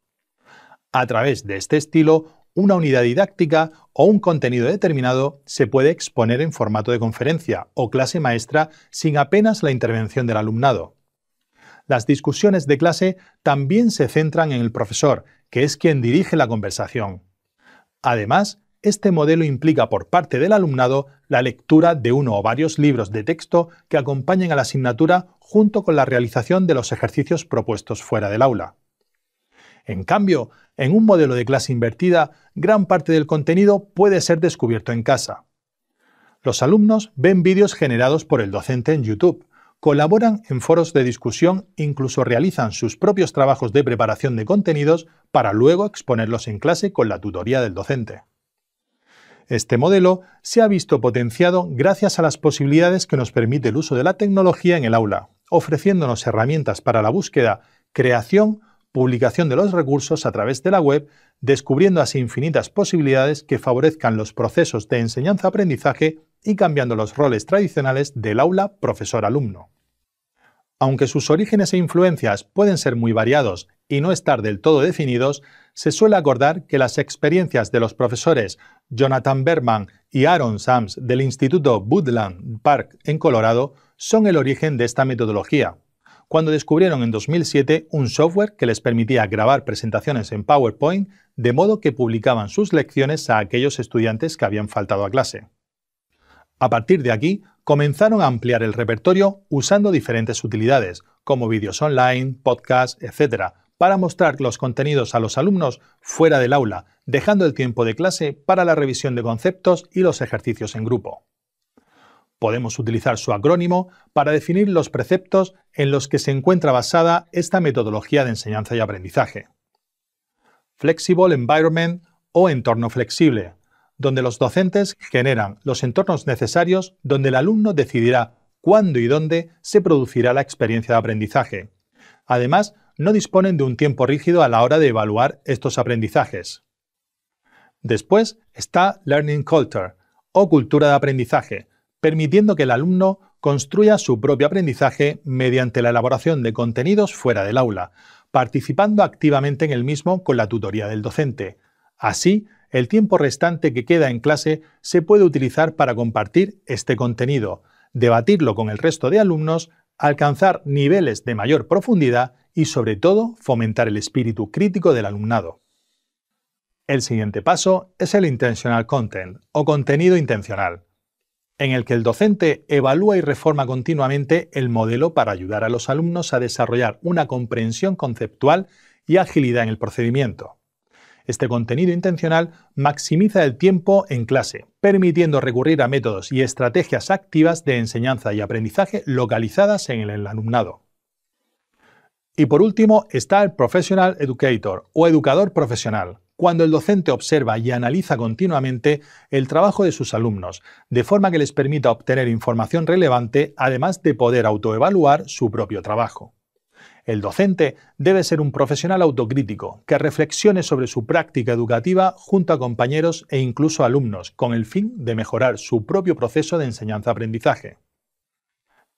A través de este estilo, una unidad didáctica o un contenido determinado se puede exponer en formato de conferencia o clase maestra sin apenas la intervención del alumnado. Las discusiones de clase también se centran en el profesor, que es quien dirige la conversación. Además, este modelo implica por parte del alumnado la lectura de uno o varios libros de texto que acompañen a la asignatura junto con la realización de los ejercicios propuestos fuera del aula. En cambio, en un modelo de clase invertida, gran parte del contenido puede ser descubierto en casa. Los alumnos ven vídeos generados por el docente en YouTube, colaboran en foros de discusión, incluso realizan sus propios trabajos de preparación de contenidos para luego exponerlos en clase con la tutoría del docente. Este modelo se ha visto potenciado gracias a las posibilidades que nos permite el uso de la tecnología en el aula, ofreciéndonos herramientas para la búsqueda, creación, publicación de los recursos a través de la web, descubriendo así infinitas posibilidades que favorezcan los procesos de enseñanza-aprendizaje y cambiando los roles tradicionales del aula profesor-alumno aunque sus orígenes e influencias pueden ser muy variados y no estar del todo definidos, se suele acordar que las experiencias de los profesores Jonathan Berman y Aaron Sams del Instituto Woodland Park en Colorado son el origen de esta metodología. Cuando descubrieron en 2007 un software que les permitía grabar presentaciones en PowerPoint, de modo que publicaban sus lecciones a aquellos estudiantes que habían faltado a clase. A partir de aquí, comenzaron a ampliar el repertorio usando diferentes utilidades, como vídeos online, podcasts, etc., para mostrar los contenidos a los alumnos fuera del aula, dejando el tiempo de clase para la revisión de conceptos y los ejercicios en grupo. Podemos utilizar su acrónimo para definir los preceptos en los que se encuentra basada esta metodología de enseñanza y aprendizaje. Flexible Environment o entorno flexible, donde los docentes generan los entornos necesarios donde el alumno decidirá cuándo y dónde se producirá la experiencia de aprendizaje. Además, no disponen de un tiempo rígido a la hora de evaluar estos aprendizajes. Después está Learning Culture, o cultura de aprendizaje, permitiendo que el alumno construya su propio aprendizaje mediante la elaboración de contenidos fuera del aula, participando activamente en el mismo con la tutoría del docente. Así, el tiempo restante que queda en clase se puede utilizar para compartir este contenido, debatirlo con el resto de alumnos, alcanzar niveles de mayor profundidad y sobre todo fomentar el espíritu crítico del alumnado. El siguiente paso es el intentional content o contenido intencional, en el que el docente evalúa y reforma continuamente el modelo para ayudar a los alumnos a desarrollar una comprensión conceptual y agilidad en el procedimiento. Este contenido intencional maximiza el tiempo en clase, permitiendo recurrir a métodos y estrategias activas de enseñanza y aprendizaje localizadas en el alumnado. Y por último está el Professional Educator o educador profesional, cuando el docente observa y analiza continuamente el trabajo de sus alumnos, de forma que les permita obtener información relevante, además de poder autoevaluar su propio trabajo. El docente debe ser un profesional autocrítico que reflexione sobre su práctica educativa junto a compañeros e incluso alumnos, con el fin de mejorar su propio proceso de enseñanza-aprendizaje.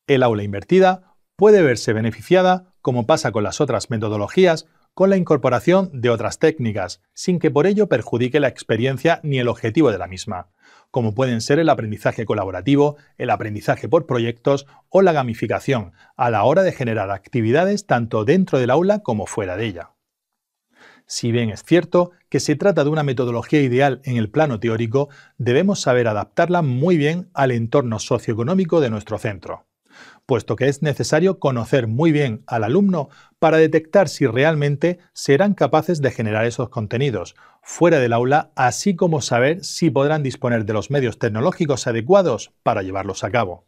El aula invertida puede verse beneficiada, como pasa con las otras metodologías, con la incorporación de otras técnicas, sin que por ello perjudique la experiencia ni el objetivo de la misma, como pueden ser el aprendizaje colaborativo, el aprendizaje por proyectos o la gamificación, a la hora de generar actividades tanto dentro del aula como fuera de ella. Si bien es cierto que se trata de una metodología ideal en el plano teórico, debemos saber adaptarla muy bien al entorno socioeconómico de nuestro centro puesto que es necesario conocer muy bien al alumno para detectar si realmente serán capaces de generar esos contenidos fuera del aula, así como saber si podrán disponer de los medios tecnológicos adecuados para llevarlos a cabo.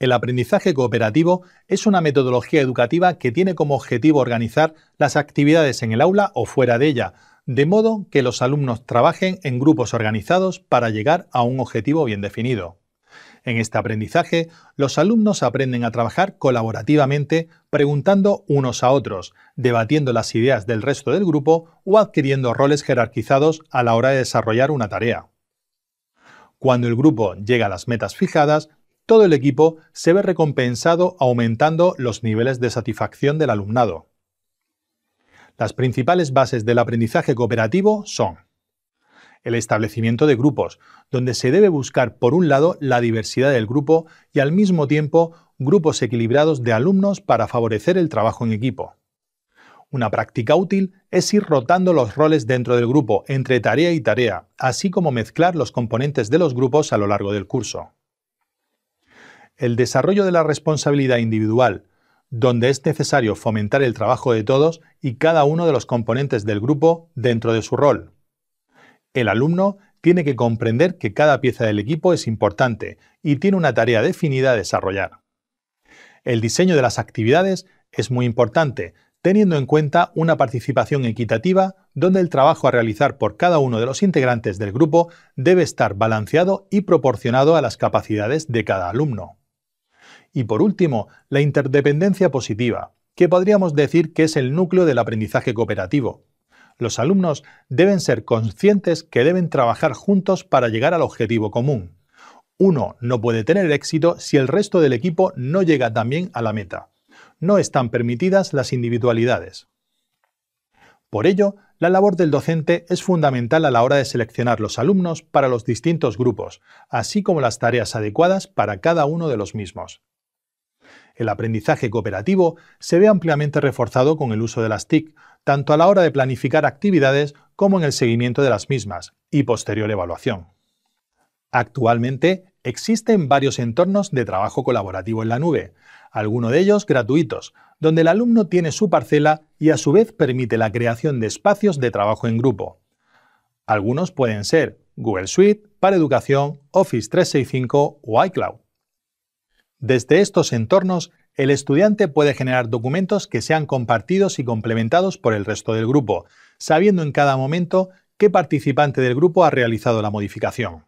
El aprendizaje cooperativo es una metodología educativa que tiene como objetivo organizar las actividades en el aula o fuera de ella, de modo que los alumnos trabajen en grupos organizados para llegar a un objetivo bien definido. En este aprendizaje, los alumnos aprenden a trabajar colaborativamente preguntando unos a otros, debatiendo las ideas del resto del grupo o adquiriendo roles jerarquizados a la hora de desarrollar una tarea. Cuando el grupo llega a las metas fijadas, todo el equipo se ve recompensado aumentando los niveles de satisfacción del alumnado. Las principales bases del aprendizaje cooperativo son el establecimiento de grupos, donde se debe buscar, por un lado, la diversidad del grupo y al mismo tiempo grupos equilibrados de alumnos para favorecer el trabajo en equipo. Una práctica útil es ir rotando los roles dentro del grupo, entre tarea y tarea, así como mezclar los componentes de los grupos a lo largo del curso. El desarrollo de la responsabilidad individual, donde es necesario fomentar el trabajo de todos y cada uno de los componentes del grupo dentro de su rol. El alumno tiene que comprender que cada pieza del equipo es importante y tiene una tarea definida a desarrollar. El diseño de las actividades es muy importante, teniendo en cuenta una participación equitativa donde el trabajo a realizar por cada uno de los integrantes del grupo debe estar balanceado y proporcionado a las capacidades de cada alumno. Y por último, la interdependencia positiva, que podríamos decir que es el núcleo del aprendizaje cooperativo, los alumnos deben ser conscientes que deben trabajar juntos para llegar al objetivo común. Uno no puede tener éxito si el resto del equipo no llega también a la meta. No están permitidas las individualidades. Por ello, la labor del docente es fundamental a la hora de seleccionar los alumnos para los distintos grupos, así como las tareas adecuadas para cada uno de los mismos. El aprendizaje cooperativo se ve ampliamente reforzado con el uso de las TIC, tanto a la hora de planificar actividades como en el seguimiento de las mismas y posterior evaluación. Actualmente existen varios entornos de trabajo colaborativo en la nube, algunos de ellos gratuitos, donde el alumno tiene su parcela y a su vez permite la creación de espacios de trabajo en grupo. Algunos pueden ser Google Suite, para educación, Office 365 o iCloud. Desde estos entornos el estudiante puede generar documentos que sean compartidos y complementados por el resto del grupo, sabiendo en cada momento qué participante del grupo ha realizado la modificación.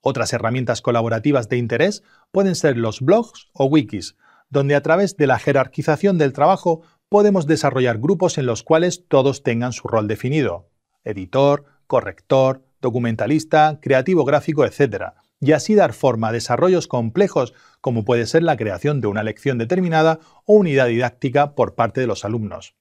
Otras herramientas colaborativas de interés pueden ser los blogs o wikis, donde a través de la jerarquización del trabajo podemos desarrollar grupos en los cuales todos tengan su rol definido, editor, corrector, documentalista, creativo gráfico, etc., y así dar forma a desarrollos complejos como puede ser la creación de una lección determinada o unidad didáctica por parte de los alumnos.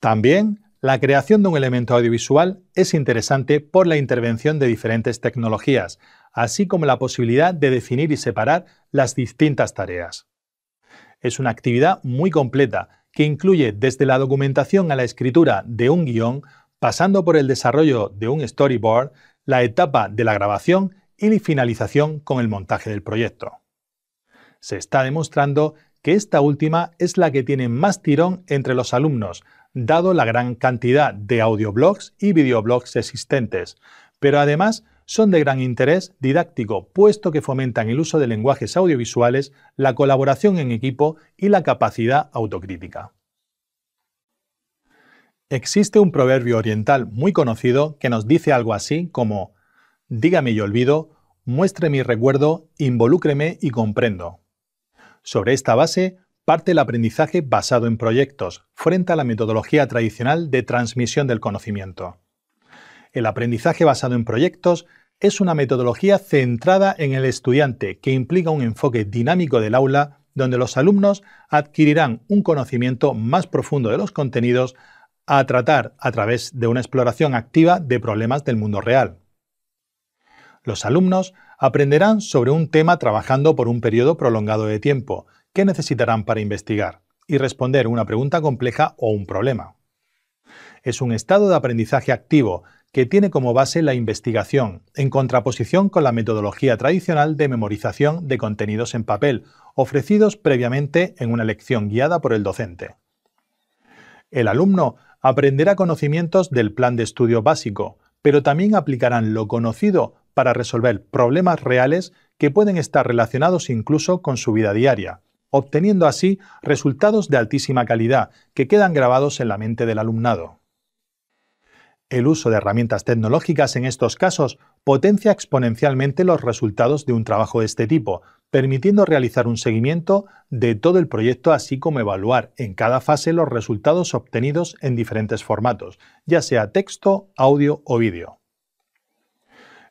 También, la creación de un elemento audiovisual es interesante por la intervención de diferentes tecnologías, así como la posibilidad de definir y separar las distintas tareas. Es una actividad muy completa que incluye desde la documentación a la escritura de un guión, pasando por el desarrollo de un storyboard, la etapa de la grabación y la finalización con el montaje del proyecto se está demostrando que esta última es la que tiene más tirón entre los alumnos, dado la gran cantidad de audioblogs y videoblogs existentes. Pero además son de gran interés didáctico, puesto que fomentan el uso de lenguajes audiovisuales, la colaboración en equipo y la capacidad autocrítica. Existe un proverbio oriental muy conocido que nos dice algo así como dígame y olvido, muestre mi recuerdo, involúcreme y comprendo. Sobre esta base, parte el aprendizaje basado en proyectos, frente a la metodología tradicional de transmisión del conocimiento. El aprendizaje basado en proyectos es una metodología centrada en el estudiante que implica un enfoque dinámico del aula donde los alumnos adquirirán un conocimiento más profundo de los contenidos a tratar a través de una exploración activa de problemas del mundo real. Los alumnos aprenderán sobre un tema trabajando por un periodo prolongado de tiempo, que necesitarán para investigar y responder una pregunta compleja o un problema. Es un estado de aprendizaje activo que tiene como base la investigación, en contraposición con la metodología tradicional de memorización de contenidos en papel, ofrecidos previamente en una lección guiada por el docente. El alumno aprenderá conocimientos del plan de estudio básico, pero también aplicarán lo conocido para resolver problemas reales que pueden estar relacionados incluso con su vida diaria, obteniendo así resultados de altísima calidad que quedan grabados en la mente del alumnado. El uso de herramientas tecnológicas en estos casos potencia exponencialmente los resultados de un trabajo de este tipo, permitiendo realizar un seguimiento de todo el proyecto así como evaluar en cada fase los resultados obtenidos en diferentes formatos, ya sea texto, audio o vídeo.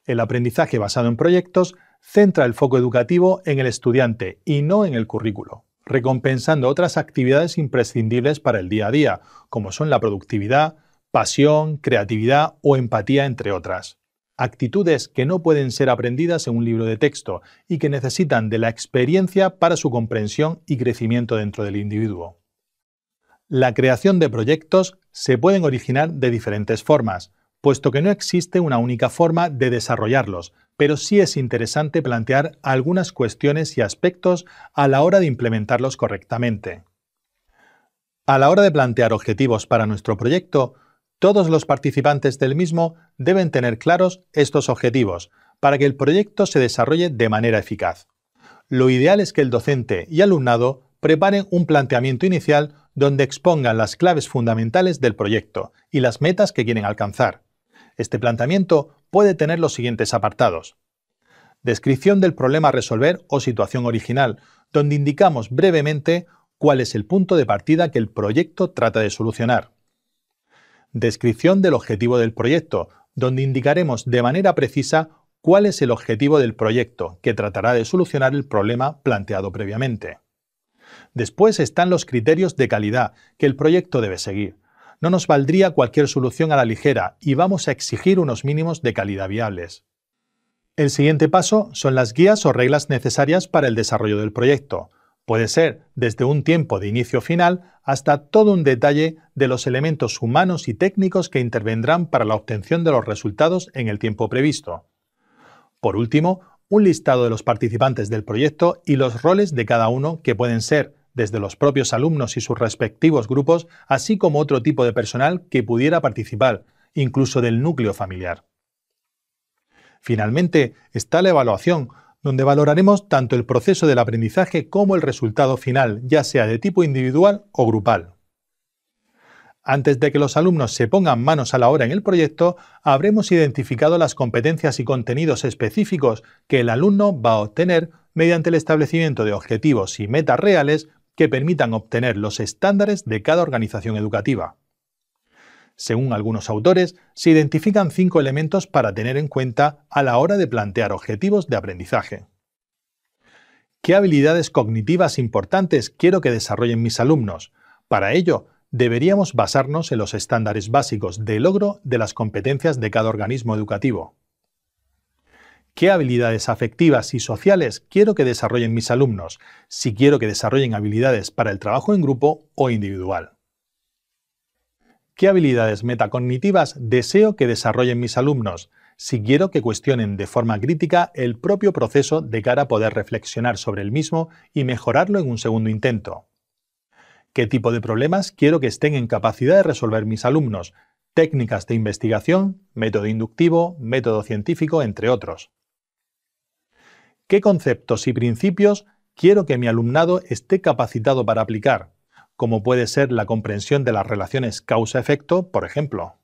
El aprendizaje basado en proyectos centra el foco educativo en el estudiante y no en el currículo, recompensando otras actividades imprescindibles para el día a día, como son la productividad, pasión, creatividad o empatía, entre otras. Actitudes que no pueden ser aprendidas en un libro de texto y que necesitan de la experiencia para su comprensión y crecimiento dentro del individuo. La creación de proyectos se pueden originar de diferentes formas, puesto que no existe una única forma de desarrollarlos, pero sí es interesante plantear algunas cuestiones y aspectos a la hora de implementarlos correctamente. A la hora de plantear objetivos para nuestro proyecto, todos los participantes del mismo deben tener claros estos objetivos para que el proyecto se desarrolle de manera eficaz. Lo ideal es que el docente y alumnado preparen un planteamiento inicial donde expongan las claves fundamentales del proyecto y las metas que quieren alcanzar. Este planteamiento puede tener los siguientes apartados. Descripción del problema a resolver o situación original, donde indicamos brevemente cuál es el punto de partida que el proyecto trata de solucionar. Descripción del objetivo del proyecto, donde indicaremos de manera precisa cuál es el objetivo del proyecto, que tratará de solucionar el problema planteado previamente. Después están los criterios de calidad que el proyecto debe seguir, no nos valdría cualquier solución a la ligera y vamos a exigir unos mínimos de calidad viables. El siguiente paso son las guías o reglas necesarias para el desarrollo del proyecto. Puede ser desde un tiempo de inicio final hasta todo un detalle de los elementos humanos y técnicos que intervendrán para la obtención de los resultados en el tiempo previsto. Por último, un listado de los participantes del proyecto y los roles de cada uno que pueden ser desde los propios alumnos y sus respectivos grupos, así como otro tipo de personal que pudiera participar, incluso del núcleo familiar. Finalmente, está la evaluación, donde valoraremos tanto el proceso del aprendizaje como el resultado final, ya sea de tipo individual o grupal. Antes de que los alumnos se pongan manos a la obra en el proyecto, habremos identificado las competencias y contenidos específicos que el alumno va a obtener mediante el establecimiento de objetivos y metas reales que permitan obtener los estándares de cada organización educativa. Según algunos autores, se identifican cinco elementos para tener en cuenta a la hora de plantear objetivos de aprendizaje. ¿Qué habilidades cognitivas importantes quiero que desarrollen mis alumnos? Para ello, deberíamos basarnos en los estándares básicos de logro de las competencias de cada organismo educativo. ¿Qué habilidades afectivas y sociales quiero que desarrollen mis alumnos? Si quiero que desarrollen habilidades para el trabajo en grupo o individual. ¿Qué habilidades metacognitivas deseo que desarrollen mis alumnos? Si quiero que cuestionen de forma crítica el propio proceso de cara a poder reflexionar sobre el mismo y mejorarlo en un segundo intento. ¿Qué tipo de problemas quiero que estén en capacidad de resolver mis alumnos? Técnicas de investigación, método inductivo, método científico, entre otros qué conceptos y principios quiero que mi alumnado esté capacitado para aplicar, como puede ser la comprensión de las relaciones causa-efecto, por ejemplo.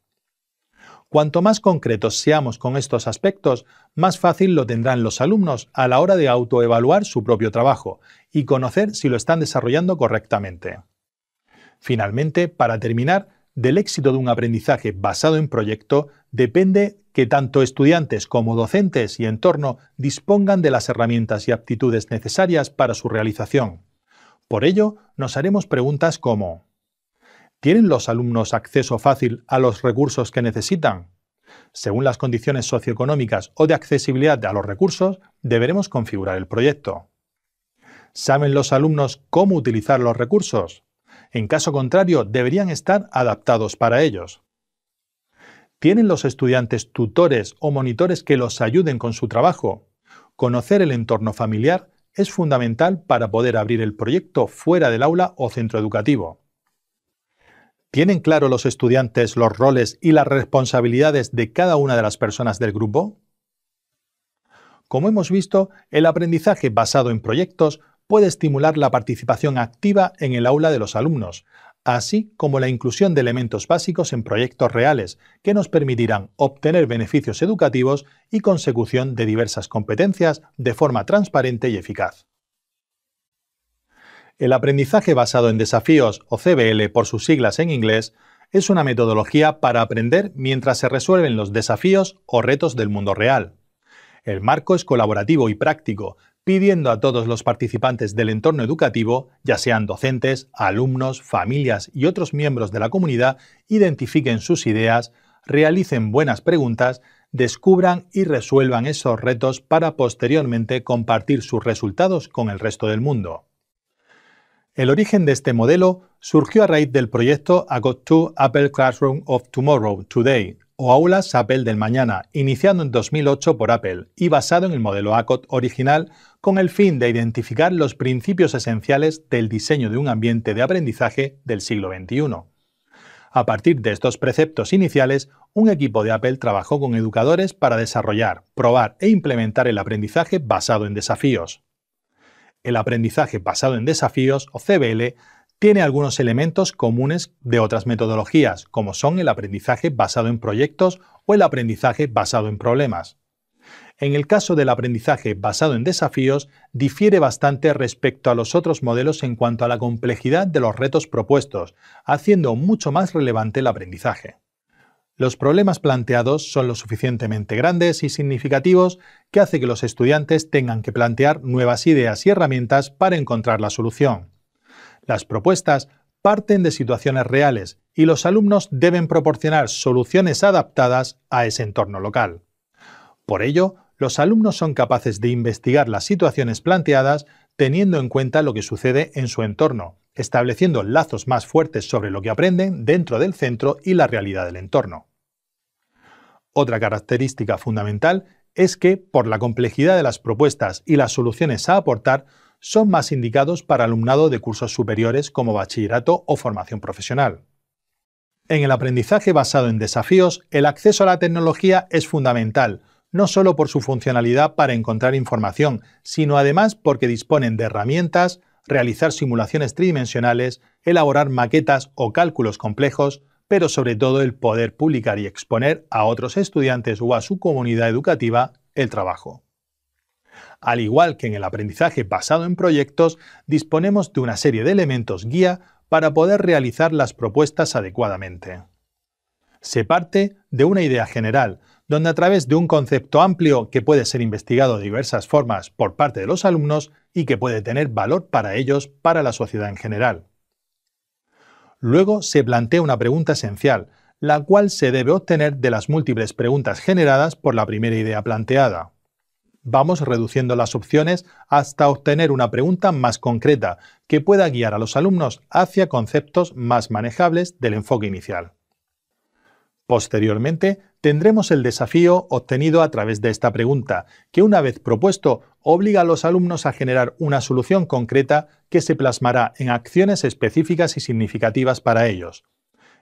Cuanto más concretos seamos con estos aspectos, más fácil lo tendrán los alumnos a la hora de autoevaluar su propio trabajo y conocer si lo están desarrollando correctamente. Finalmente, para terminar, del éxito de un aprendizaje basado en proyecto depende que tanto estudiantes como docentes y entorno dispongan de las herramientas y aptitudes necesarias para su realización. Por ello, nos haremos preguntas como ¿Tienen los alumnos acceso fácil a los recursos que necesitan? Según las condiciones socioeconómicas o de accesibilidad a los recursos, deberemos configurar el proyecto. ¿Saben los alumnos cómo utilizar los recursos? En caso contrario, deberían estar adaptados para ellos. ¿Tienen los estudiantes tutores o monitores que los ayuden con su trabajo? Conocer el entorno familiar es fundamental para poder abrir el proyecto fuera del aula o centro educativo. ¿Tienen claro los estudiantes los roles y las responsabilidades de cada una de las personas del grupo? Como hemos visto, el aprendizaje basado en proyectos puede estimular la participación activa en el aula de los alumnos, así como la inclusión de elementos básicos en proyectos reales que nos permitirán obtener beneficios educativos y consecución de diversas competencias de forma transparente y eficaz. El aprendizaje basado en desafíos, o CBL por sus siglas en inglés, es una metodología para aprender mientras se resuelven los desafíos o retos del mundo real. El marco es colaborativo y práctico, pidiendo a todos los participantes del entorno educativo, ya sean docentes, alumnos, familias y otros miembros de la comunidad, identifiquen sus ideas, realicen buenas preguntas, descubran y resuelvan esos retos para posteriormente compartir sus resultados con el resto del mundo. El origen de este modelo surgió a raíz del proyecto ACOT 2 Apple Classroom of Tomorrow Today, o Aulas Apple del Mañana, iniciado en 2008 por Apple y basado en el modelo ACOT original con el fin de identificar los principios esenciales del diseño de un ambiente de aprendizaje del siglo XXI. A partir de estos preceptos iniciales, un equipo de Apple trabajó con educadores para desarrollar, probar e implementar el aprendizaje basado en desafíos. El aprendizaje basado en desafíos, o CBL, tiene algunos elementos comunes de otras metodologías, como son el aprendizaje basado en proyectos o el aprendizaje basado en problemas en el caso del aprendizaje basado en desafíos, difiere bastante respecto a los otros modelos en cuanto a la complejidad de los retos propuestos, haciendo mucho más relevante el aprendizaje. Los problemas planteados son lo suficientemente grandes y significativos que hace que los estudiantes tengan que plantear nuevas ideas y herramientas para encontrar la solución. Las propuestas parten de situaciones reales y los alumnos deben proporcionar soluciones adaptadas a ese entorno local. Por ello, los alumnos son capaces de investigar las situaciones planteadas teniendo en cuenta lo que sucede en su entorno, estableciendo lazos más fuertes sobre lo que aprenden dentro del centro y la realidad del entorno. Otra característica fundamental es que, por la complejidad de las propuestas y las soluciones a aportar, son más indicados para alumnado de cursos superiores como bachillerato o formación profesional. En el aprendizaje basado en desafíos, el acceso a la tecnología es fundamental, no solo por su funcionalidad para encontrar información, sino además porque disponen de herramientas, realizar simulaciones tridimensionales, elaborar maquetas o cálculos complejos, pero sobre todo el poder publicar y exponer a otros estudiantes o a su comunidad educativa el trabajo. Al igual que en el aprendizaje basado en proyectos, disponemos de una serie de elementos guía para poder realizar las propuestas adecuadamente. Se parte de una idea general, donde a través de un concepto amplio que puede ser investigado de diversas formas por parte de los alumnos y que puede tener valor para ellos, para la sociedad en general. Luego se plantea una pregunta esencial, la cual se debe obtener de las múltiples preguntas generadas por la primera idea planteada. Vamos reduciendo las opciones hasta obtener una pregunta más concreta que pueda guiar a los alumnos hacia conceptos más manejables del enfoque inicial. Posteriormente, tendremos el desafío obtenido a través de esta pregunta, que una vez propuesto, obliga a los alumnos a generar una solución concreta que se plasmará en acciones específicas y significativas para ellos.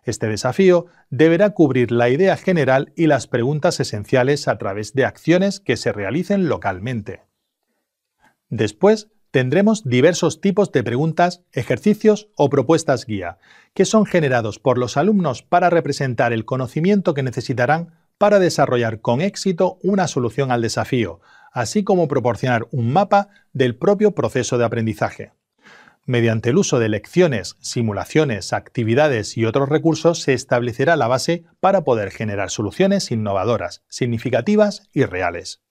Este desafío deberá cubrir la idea general y las preguntas esenciales a través de acciones que se realicen localmente. Después, tendremos diversos tipos de preguntas, ejercicios o propuestas guía, que son generados por los alumnos para representar el conocimiento que necesitarán para desarrollar con éxito una solución al desafío, así como proporcionar un mapa del propio proceso de aprendizaje. Mediante el uso de lecciones, simulaciones, actividades y otros recursos se establecerá la base para poder generar soluciones innovadoras, significativas y reales.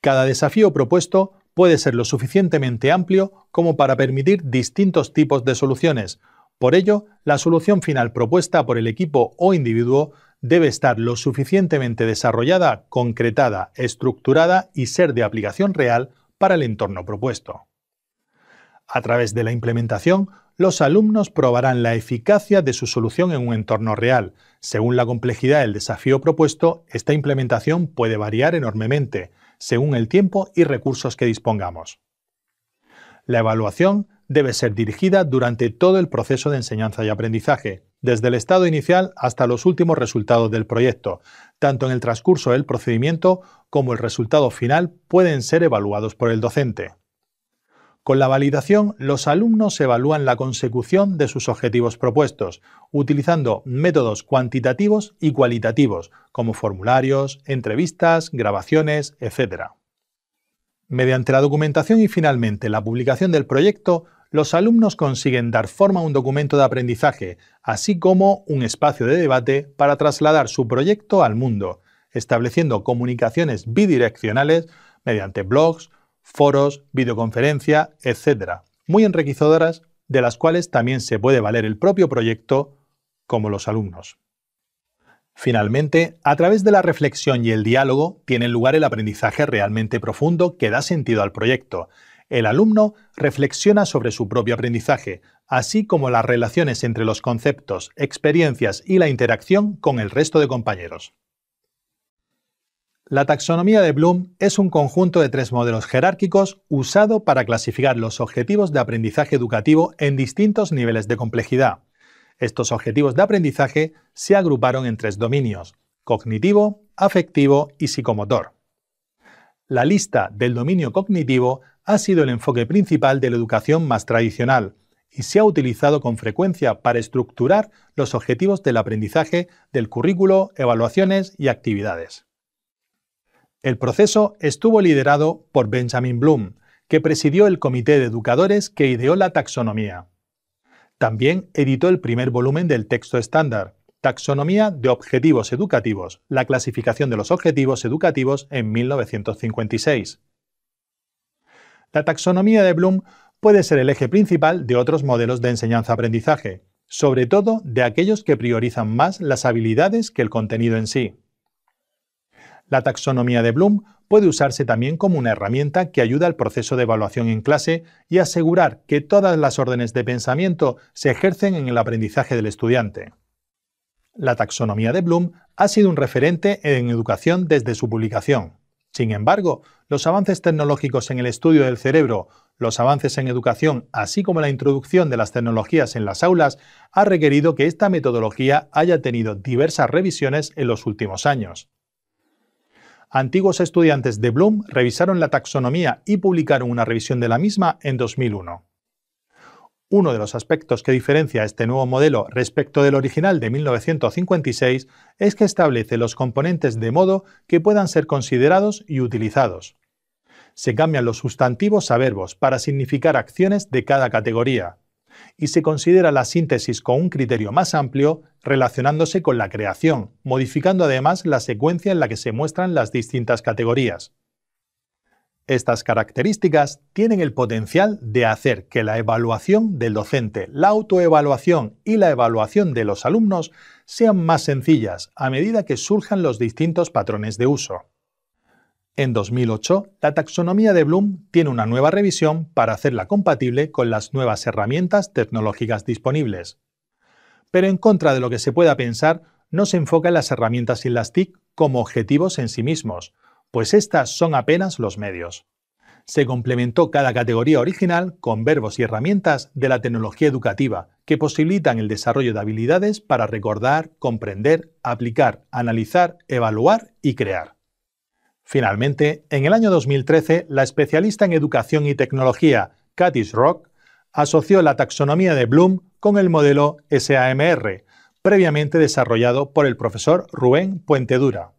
Cada desafío propuesto puede ser lo suficientemente amplio como para permitir distintos tipos de soluciones. Por ello, la solución final propuesta por el equipo o individuo debe estar lo suficientemente desarrollada, concretada, estructurada y ser de aplicación real para el entorno propuesto. A través de la implementación, los alumnos probarán la eficacia de su solución en un entorno real. Según la complejidad del desafío propuesto, esta implementación puede variar enormemente según el tiempo y recursos que dispongamos. La evaluación debe ser dirigida durante todo el proceso de enseñanza y aprendizaje, desde el estado inicial hasta los últimos resultados del proyecto. Tanto en el transcurso del procedimiento como el resultado final pueden ser evaluados por el docente. Con la validación, los alumnos evalúan la consecución de sus objetivos propuestos, utilizando métodos cuantitativos y cualitativos, como formularios, entrevistas, grabaciones, etc. Mediante la documentación y finalmente la publicación del proyecto, los alumnos consiguen dar forma a un documento de aprendizaje, así como un espacio de debate para trasladar su proyecto al mundo, estableciendo comunicaciones bidireccionales mediante blogs, foros, videoconferencia, etc. Muy enriquecedoras de las cuales también se puede valer el propio proyecto como los alumnos. Finalmente, a través de la reflexión y el diálogo tiene lugar el aprendizaje realmente profundo que da sentido al proyecto. El alumno reflexiona sobre su propio aprendizaje, así como las relaciones entre los conceptos, experiencias y la interacción con el resto de compañeros. La taxonomía de Bloom es un conjunto de tres modelos jerárquicos usado para clasificar los objetivos de aprendizaje educativo en distintos niveles de complejidad. Estos objetivos de aprendizaje se agruparon en tres dominios, cognitivo, afectivo y psicomotor. La lista del dominio cognitivo ha sido el enfoque principal de la educación más tradicional y se ha utilizado con frecuencia para estructurar los objetivos del aprendizaje del currículo, evaluaciones y actividades. El proceso estuvo liderado por Benjamin Bloom, que presidió el comité de educadores que ideó la taxonomía. También editó el primer volumen del texto estándar, Taxonomía de Objetivos Educativos, la clasificación de los objetivos educativos en 1956. La taxonomía de Bloom puede ser el eje principal de otros modelos de enseñanza-aprendizaje, sobre todo de aquellos que priorizan más las habilidades que el contenido en sí. La taxonomía de Bloom puede usarse también como una herramienta que ayuda al proceso de evaluación en clase y asegurar que todas las órdenes de pensamiento se ejercen en el aprendizaje del estudiante. La taxonomía de Bloom ha sido un referente en educación desde su publicación. Sin embargo, los avances tecnológicos en el estudio del cerebro, los avances en educación, así como la introducción de las tecnologías en las aulas, ha requerido que esta metodología haya tenido diversas revisiones en los últimos años antiguos estudiantes de Bloom revisaron la taxonomía y publicaron una revisión de la misma en 2001. Uno de los aspectos que diferencia este nuevo modelo respecto del original de 1956 es que establece los componentes de modo que puedan ser considerados y utilizados. Se cambian los sustantivos a verbos para significar acciones de cada categoría, y se considera la síntesis con un criterio más amplio relacionándose con la creación, modificando además la secuencia en la que se muestran las distintas categorías. Estas características tienen el potencial de hacer que la evaluación del docente, la autoevaluación y la evaluación de los alumnos sean más sencillas a medida que surjan los distintos patrones de uso. En 2008, la taxonomía de Bloom tiene una nueva revisión para hacerla compatible con las nuevas herramientas tecnológicas disponibles. Pero en contra de lo que se pueda pensar, no se enfoca en las herramientas y las TIC como objetivos en sí mismos, pues estas son apenas los medios. Se complementó cada categoría original con verbos y herramientas de la tecnología educativa que posibilitan el desarrollo de habilidades para recordar, comprender, aplicar, analizar, evaluar y crear. Finalmente, en el año 2013, la especialista en educación y tecnología, Katis Rock, asoció la taxonomía de Bloom con el modelo SAMR, previamente desarrollado por el profesor Rubén Puentedura.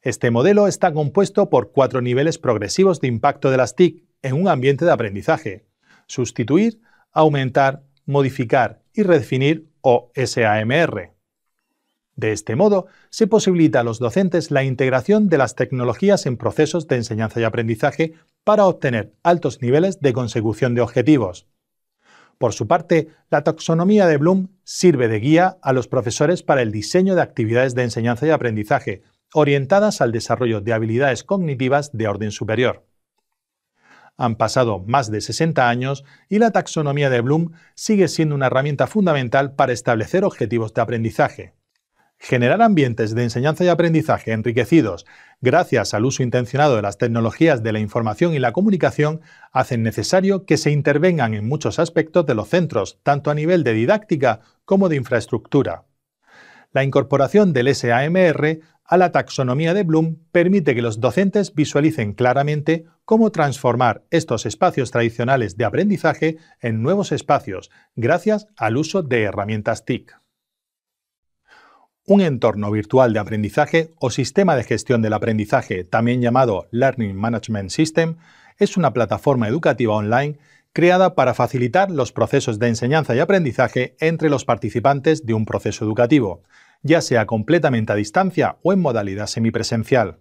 Este modelo está compuesto por cuatro niveles progresivos de impacto de las TIC en un ambiente de aprendizaje. Sustituir, aumentar, modificar y redefinir o SAMR. De este modo, se posibilita a los docentes la integración de las tecnologías en procesos de enseñanza y aprendizaje para obtener altos niveles de consecución de objetivos. Por su parte, la taxonomía de Bloom sirve de guía a los profesores para el diseño de actividades de enseñanza y aprendizaje, orientadas al desarrollo de habilidades cognitivas de orden superior. Han pasado más de 60 años y la taxonomía de Bloom sigue siendo una herramienta fundamental para establecer objetivos de aprendizaje. Generar ambientes de enseñanza y aprendizaje enriquecidos gracias al uso intencionado de las tecnologías de la información y la comunicación hacen necesario que se intervengan en muchos aspectos de los centros, tanto a nivel de didáctica como de infraestructura. La incorporación del SAMR a la taxonomía de Bloom permite que los docentes visualicen claramente cómo transformar estos espacios tradicionales de aprendizaje en nuevos espacios gracias al uso de herramientas TIC un entorno virtual de aprendizaje o sistema de gestión del aprendizaje, también llamado Learning Management System, es una plataforma educativa online creada para facilitar los procesos de enseñanza y aprendizaje entre los participantes de un proceso educativo, ya sea completamente a distancia o en modalidad semipresencial.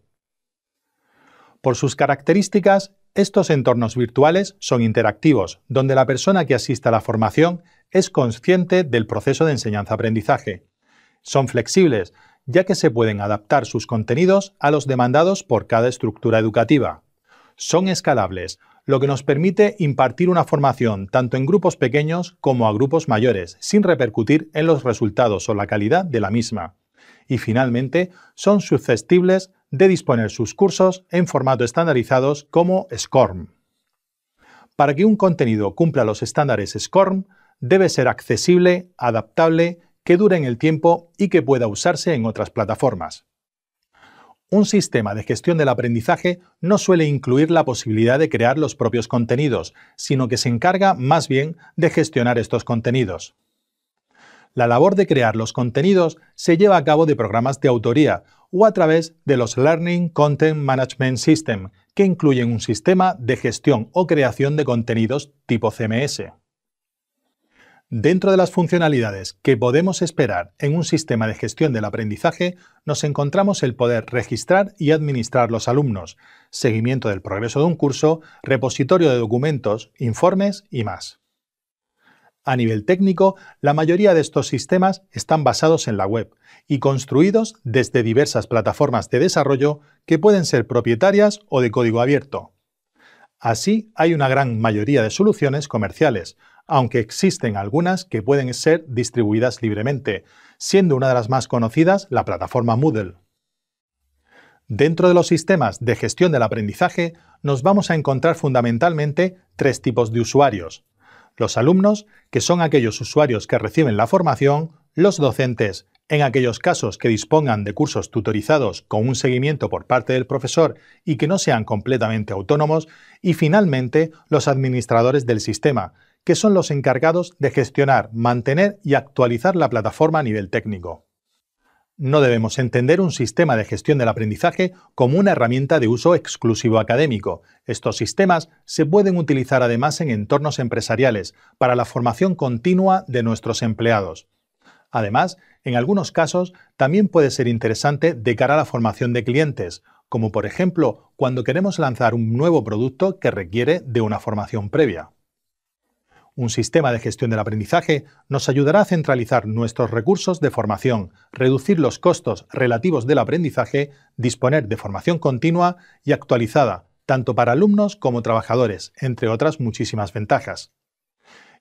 Por sus características, estos entornos virtuales son interactivos, donde la persona que asiste a la formación es consciente del proceso de enseñanza-aprendizaje son flexibles, ya que se pueden adaptar sus contenidos a los demandados por cada estructura educativa. Son escalables, lo que nos permite impartir una formación tanto en grupos pequeños como a grupos mayores, sin repercutir en los resultados o la calidad de la misma. Y finalmente, son susceptibles de disponer sus cursos en formato estandarizados como SCORM. Para que un contenido cumpla los estándares SCORM, debe ser accesible, adaptable que dure en el tiempo y que pueda usarse en otras plataformas. Un sistema de gestión del aprendizaje no suele incluir la posibilidad de crear los propios contenidos, sino que se encarga más bien de gestionar estos contenidos. La labor de crear los contenidos se lleva a cabo de programas de autoría o a través de los Learning Content Management System, que incluyen un sistema de gestión o creación de contenidos tipo CMS. Dentro de las funcionalidades que podemos esperar en un sistema de gestión del aprendizaje, nos encontramos el poder registrar y administrar los alumnos, seguimiento del progreso de un curso, repositorio de documentos, informes y más. A nivel técnico, la mayoría de estos sistemas están basados en la web y construidos desde diversas plataformas de desarrollo que pueden ser propietarias o de código abierto. Así, hay una gran mayoría de soluciones comerciales, aunque existen algunas que pueden ser distribuidas libremente, siendo una de las más conocidas la plataforma Moodle. Dentro de los sistemas de gestión del aprendizaje, nos vamos a encontrar fundamentalmente tres tipos de usuarios. Los alumnos, que son aquellos usuarios que reciben la formación, los docentes, en aquellos casos que dispongan de cursos tutorizados con un seguimiento por parte del profesor y que no sean completamente autónomos, y finalmente los administradores del sistema, que son los encargados de gestionar, mantener y actualizar la plataforma a nivel técnico. No debemos entender un sistema de gestión del aprendizaje como una herramienta de uso exclusivo académico. Estos sistemas se pueden utilizar además en entornos empresariales para la formación continua de nuestros empleados. Además, en algunos casos también puede ser interesante de cara a la formación de clientes, como por ejemplo cuando queremos lanzar un nuevo producto que requiere de una formación previa. Un sistema de gestión del aprendizaje nos ayudará a centralizar nuestros recursos de formación, reducir los costos relativos del aprendizaje, disponer de formación continua y actualizada, tanto para alumnos como trabajadores, entre otras muchísimas ventajas.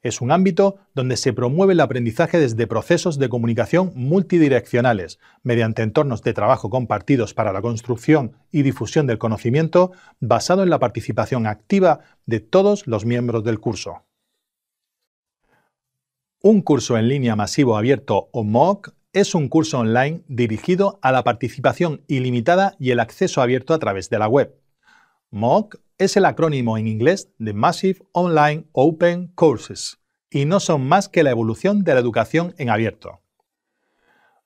Es un ámbito donde se promueve el aprendizaje desde procesos de comunicación multidireccionales, mediante entornos de trabajo compartidos para la construcción y difusión del conocimiento, basado en la participación activa de todos los miembros del curso. Un curso en línea masivo abierto o MOOC es un curso online dirigido a la participación ilimitada y el acceso abierto a través de la web. MOOC es el acrónimo en inglés de Massive Online Open Courses y no son más que la evolución de la educación en abierto.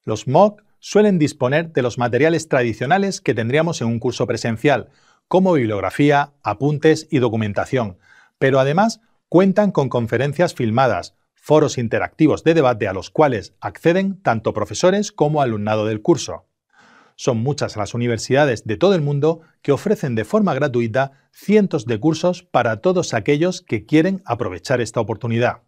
Los MOOC suelen disponer de los materiales tradicionales que tendríamos en un curso presencial, como bibliografía, apuntes y documentación, pero además cuentan con conferencias filmadas, foros interactivos de debate a los cuales acceden tanto profesores como alumnado del curso. Son muchas las universidades de todo el mundo que ofrecen de forma gratuita cientos de cursos para todos aquellos que quieren aprovechar esta oportunidad.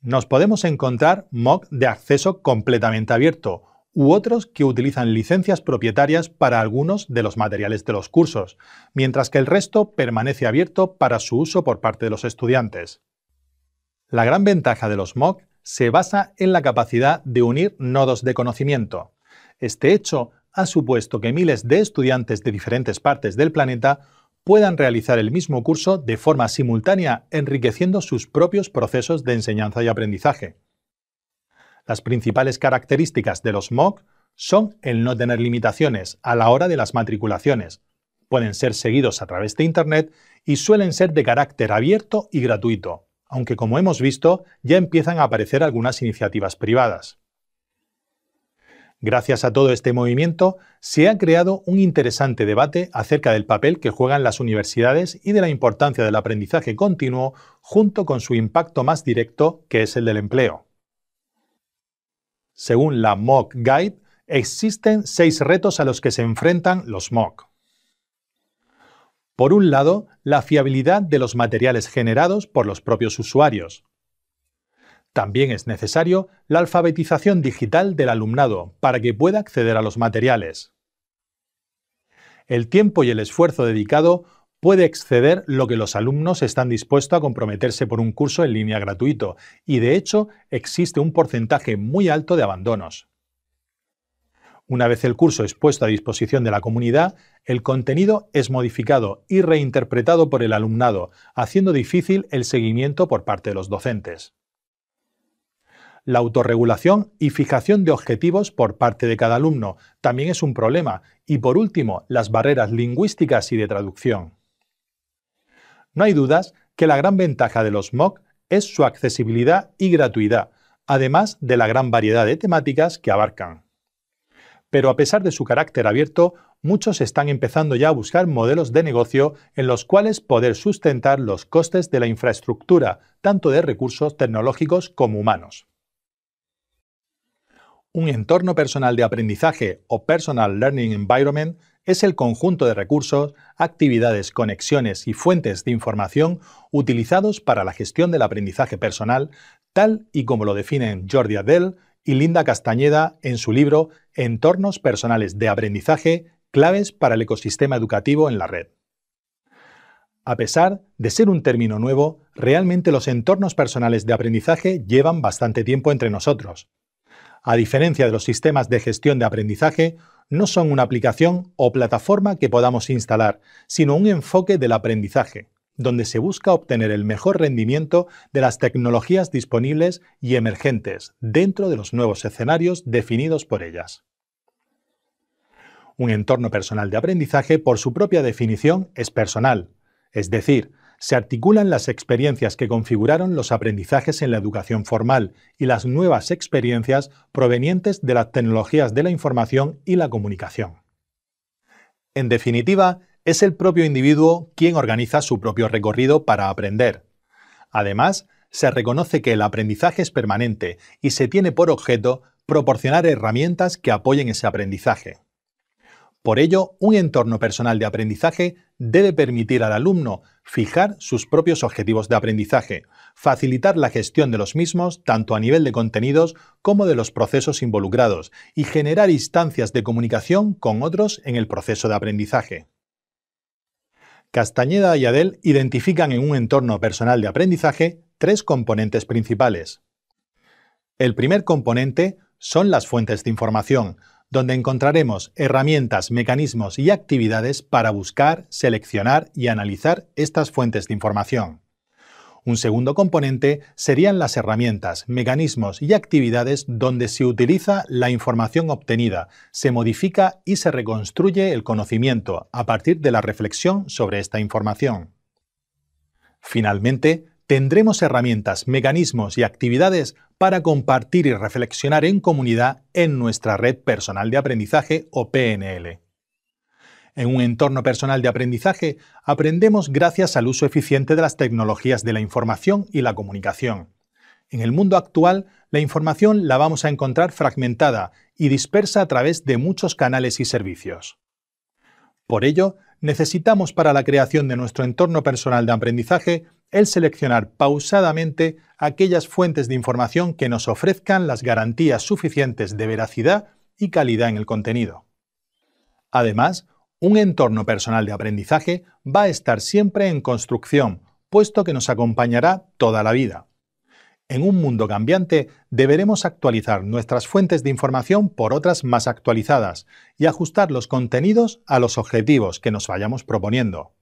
Nos podemos encontrar MOOC de acceso completamente abierto u otros que utilizan licencias propietarias para algunos de los materiales de los cursos, mientras que el resto permanece abierto para su uso por parte de los estudiantes. La gran ventaja de los MOOC se basa en la capacidad de unir nodos de conocimiento. Este hecho ha supuesto que miles de estudiantes de diferentes partes del planeta puedan realizar el mismo curso de forma simultánea, enriqueciendo sus propios procesos de enseñanza y aprendizaje. Las principales características de los MOOC son el no tener limitaciones a la hora de las matriculaciones. Pueden ser seguidos a través de Internet y suelen ser de carácter abierto y gratuito aunque como hemos visto, ya empiezan a aparecer algunas iniciativas privadas. Gracias a todo este movimiento, se ha creado un interesante debate acerca del papel que juegan las universidades y de la importancia del aprendizaje continuo junto con su impacto más directo, que es el del empleo. Según la MOOC Guide, existen seis retos a los que se enfrentan los MOOC. Por un lado, la fiabilidad de los materiales generados por los propios usuarios. También es necesario la alfabetización digital del alumnado para que pueda acceder a los materiales. El tiempo y el esfuerzo dedicado puede exceder lo que los alumnos están dispuestos a comprometerse por un curso en línea gratuito y, de hecho, existe un porcentaje muy alto de abandonos. Una vez el curso es puesto a disposición de la comunidad, el contenido es modificado y reinterpretado por el alumnado, haciendo difícil el seguimiento por parte de los docentes. La autorregulación y fijación de objetivos por parte de cada alumno también es un problema. Y por último, las barreras lingüísticas y de traducción. No hay dudas que la gran ventaja de los MOOC es su accesibilidad y gratuidad, además de la gran variedad de temáticas que abarcan pero a pesar de su carácter abierto, muchos están empezando ya a buscar modelos de negocio en los cuales poder sustentar los costes de la infraestructura, tanto de recursos tecnológicos como humanos. Un entorno personal de aprendizaje o Personal Learning Environment es el conjunto de recursos, actividades, conexiones y fuentes de información utilizados para la gestión del aprendizaje personal, tal y como lo definen Jordi Adell y Linda Castañeda en su libro Entornos personales de aprendizaje, claves para el ecosistema educativo en la red. A pesar de ser un término nuevo, realmente los entornos personales de aprendizaje llevan bastante tiempo entre nosotros. A diferencia de los sistemas de gestión de aprendizaje, no son una aplicación o plataforma que podamos instalar, sino un enfoque del aprendizaje donde se busca obtener el mejor rendimiento de las tecnologías disponibles y emergentes dentro de los nuevos escenarios definidos por ellas. Un entorno personal de aprendizaje, por su propia definición, es personal, es decir, se articulan las experiencias que configuraron los aprendizajes en la educación formal y las nuevas experiencias provenientes de las tecnologías de la información y la comunicación. En definitiva, es el propio individuo quien organiza su propio recorrido para aprender. Además, se reconoce que el aprendizaje es permanente y se tiene por objeto proporcionar herramientas que apoyen ese aprendizaje. Por ello, un entorno personal de aprendizaje debe permitir al alumno fijar sus propios objetivos de aprendizaje, facilitar la gestión de los mismos tanto a nivel de contenidos como de los procesos involucrados y generar instancias de comunicación con otros en el proceso de aprendizaje. Castañeda y Adel identifican en un entorno personal de aprendizaje tres componentes principales. El primer componente son las fuentes de información, donde encontraremos herramientas, mecanismos y actividades para buscar, seleccionar y analizar estas fuentes de información. Un segundo componente serían las herramientas, mecanismos y actividades donde se utiliza la información obtenida, se modifica y se reconstruye el conocimiento a partir de la reflexión sobre esta información. Finalmente, tendremos herramientas, mecanismos y actividades para compartir y reflexionar en comunidad en nuestra red personal de aprendizaje o PNL. En un entorno personal de aprendizaje, aprendemos gracias al uso eficiente de las tecnologías de la información y la comunicación. En el mundo actual, la información la vamos a encontrar fragmentada y dispersa a través de muchos canales y servicios. Por ello, necesitamos para la creación de nuestro entorno personal de aprendizaje el seleccionar pausadamente aquellas fuentes de información que nos ofrezcan las garantías suficientes de veracidad y calidad en el contenido. Además, un entorno personal de aprendizaje va a estar siempre en construcción, puesto que nos acompañará toda la vida. En un mundo cambiante, deberemos actualizar nuestras fuentes de información por otras más actualizadas y ajustar los contenidos a los objetivos que nos vayamos proponiendo.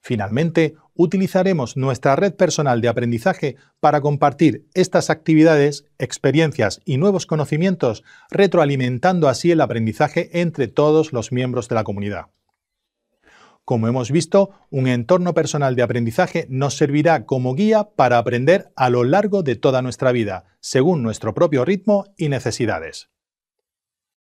Finalmente, utilizaremos nuestra red personal de aprendizaje para compartir estas actividades, experiencias y nuevos conocimientos, retroalimentando así el aprendizaje entre todos los miembros de la comunidad. Como hemos visto, un entorno personal de aprendizaje nos servirá como guía para aprender a lo largo de toda nuestra vida, según nuestro propio ritmo y necesidades.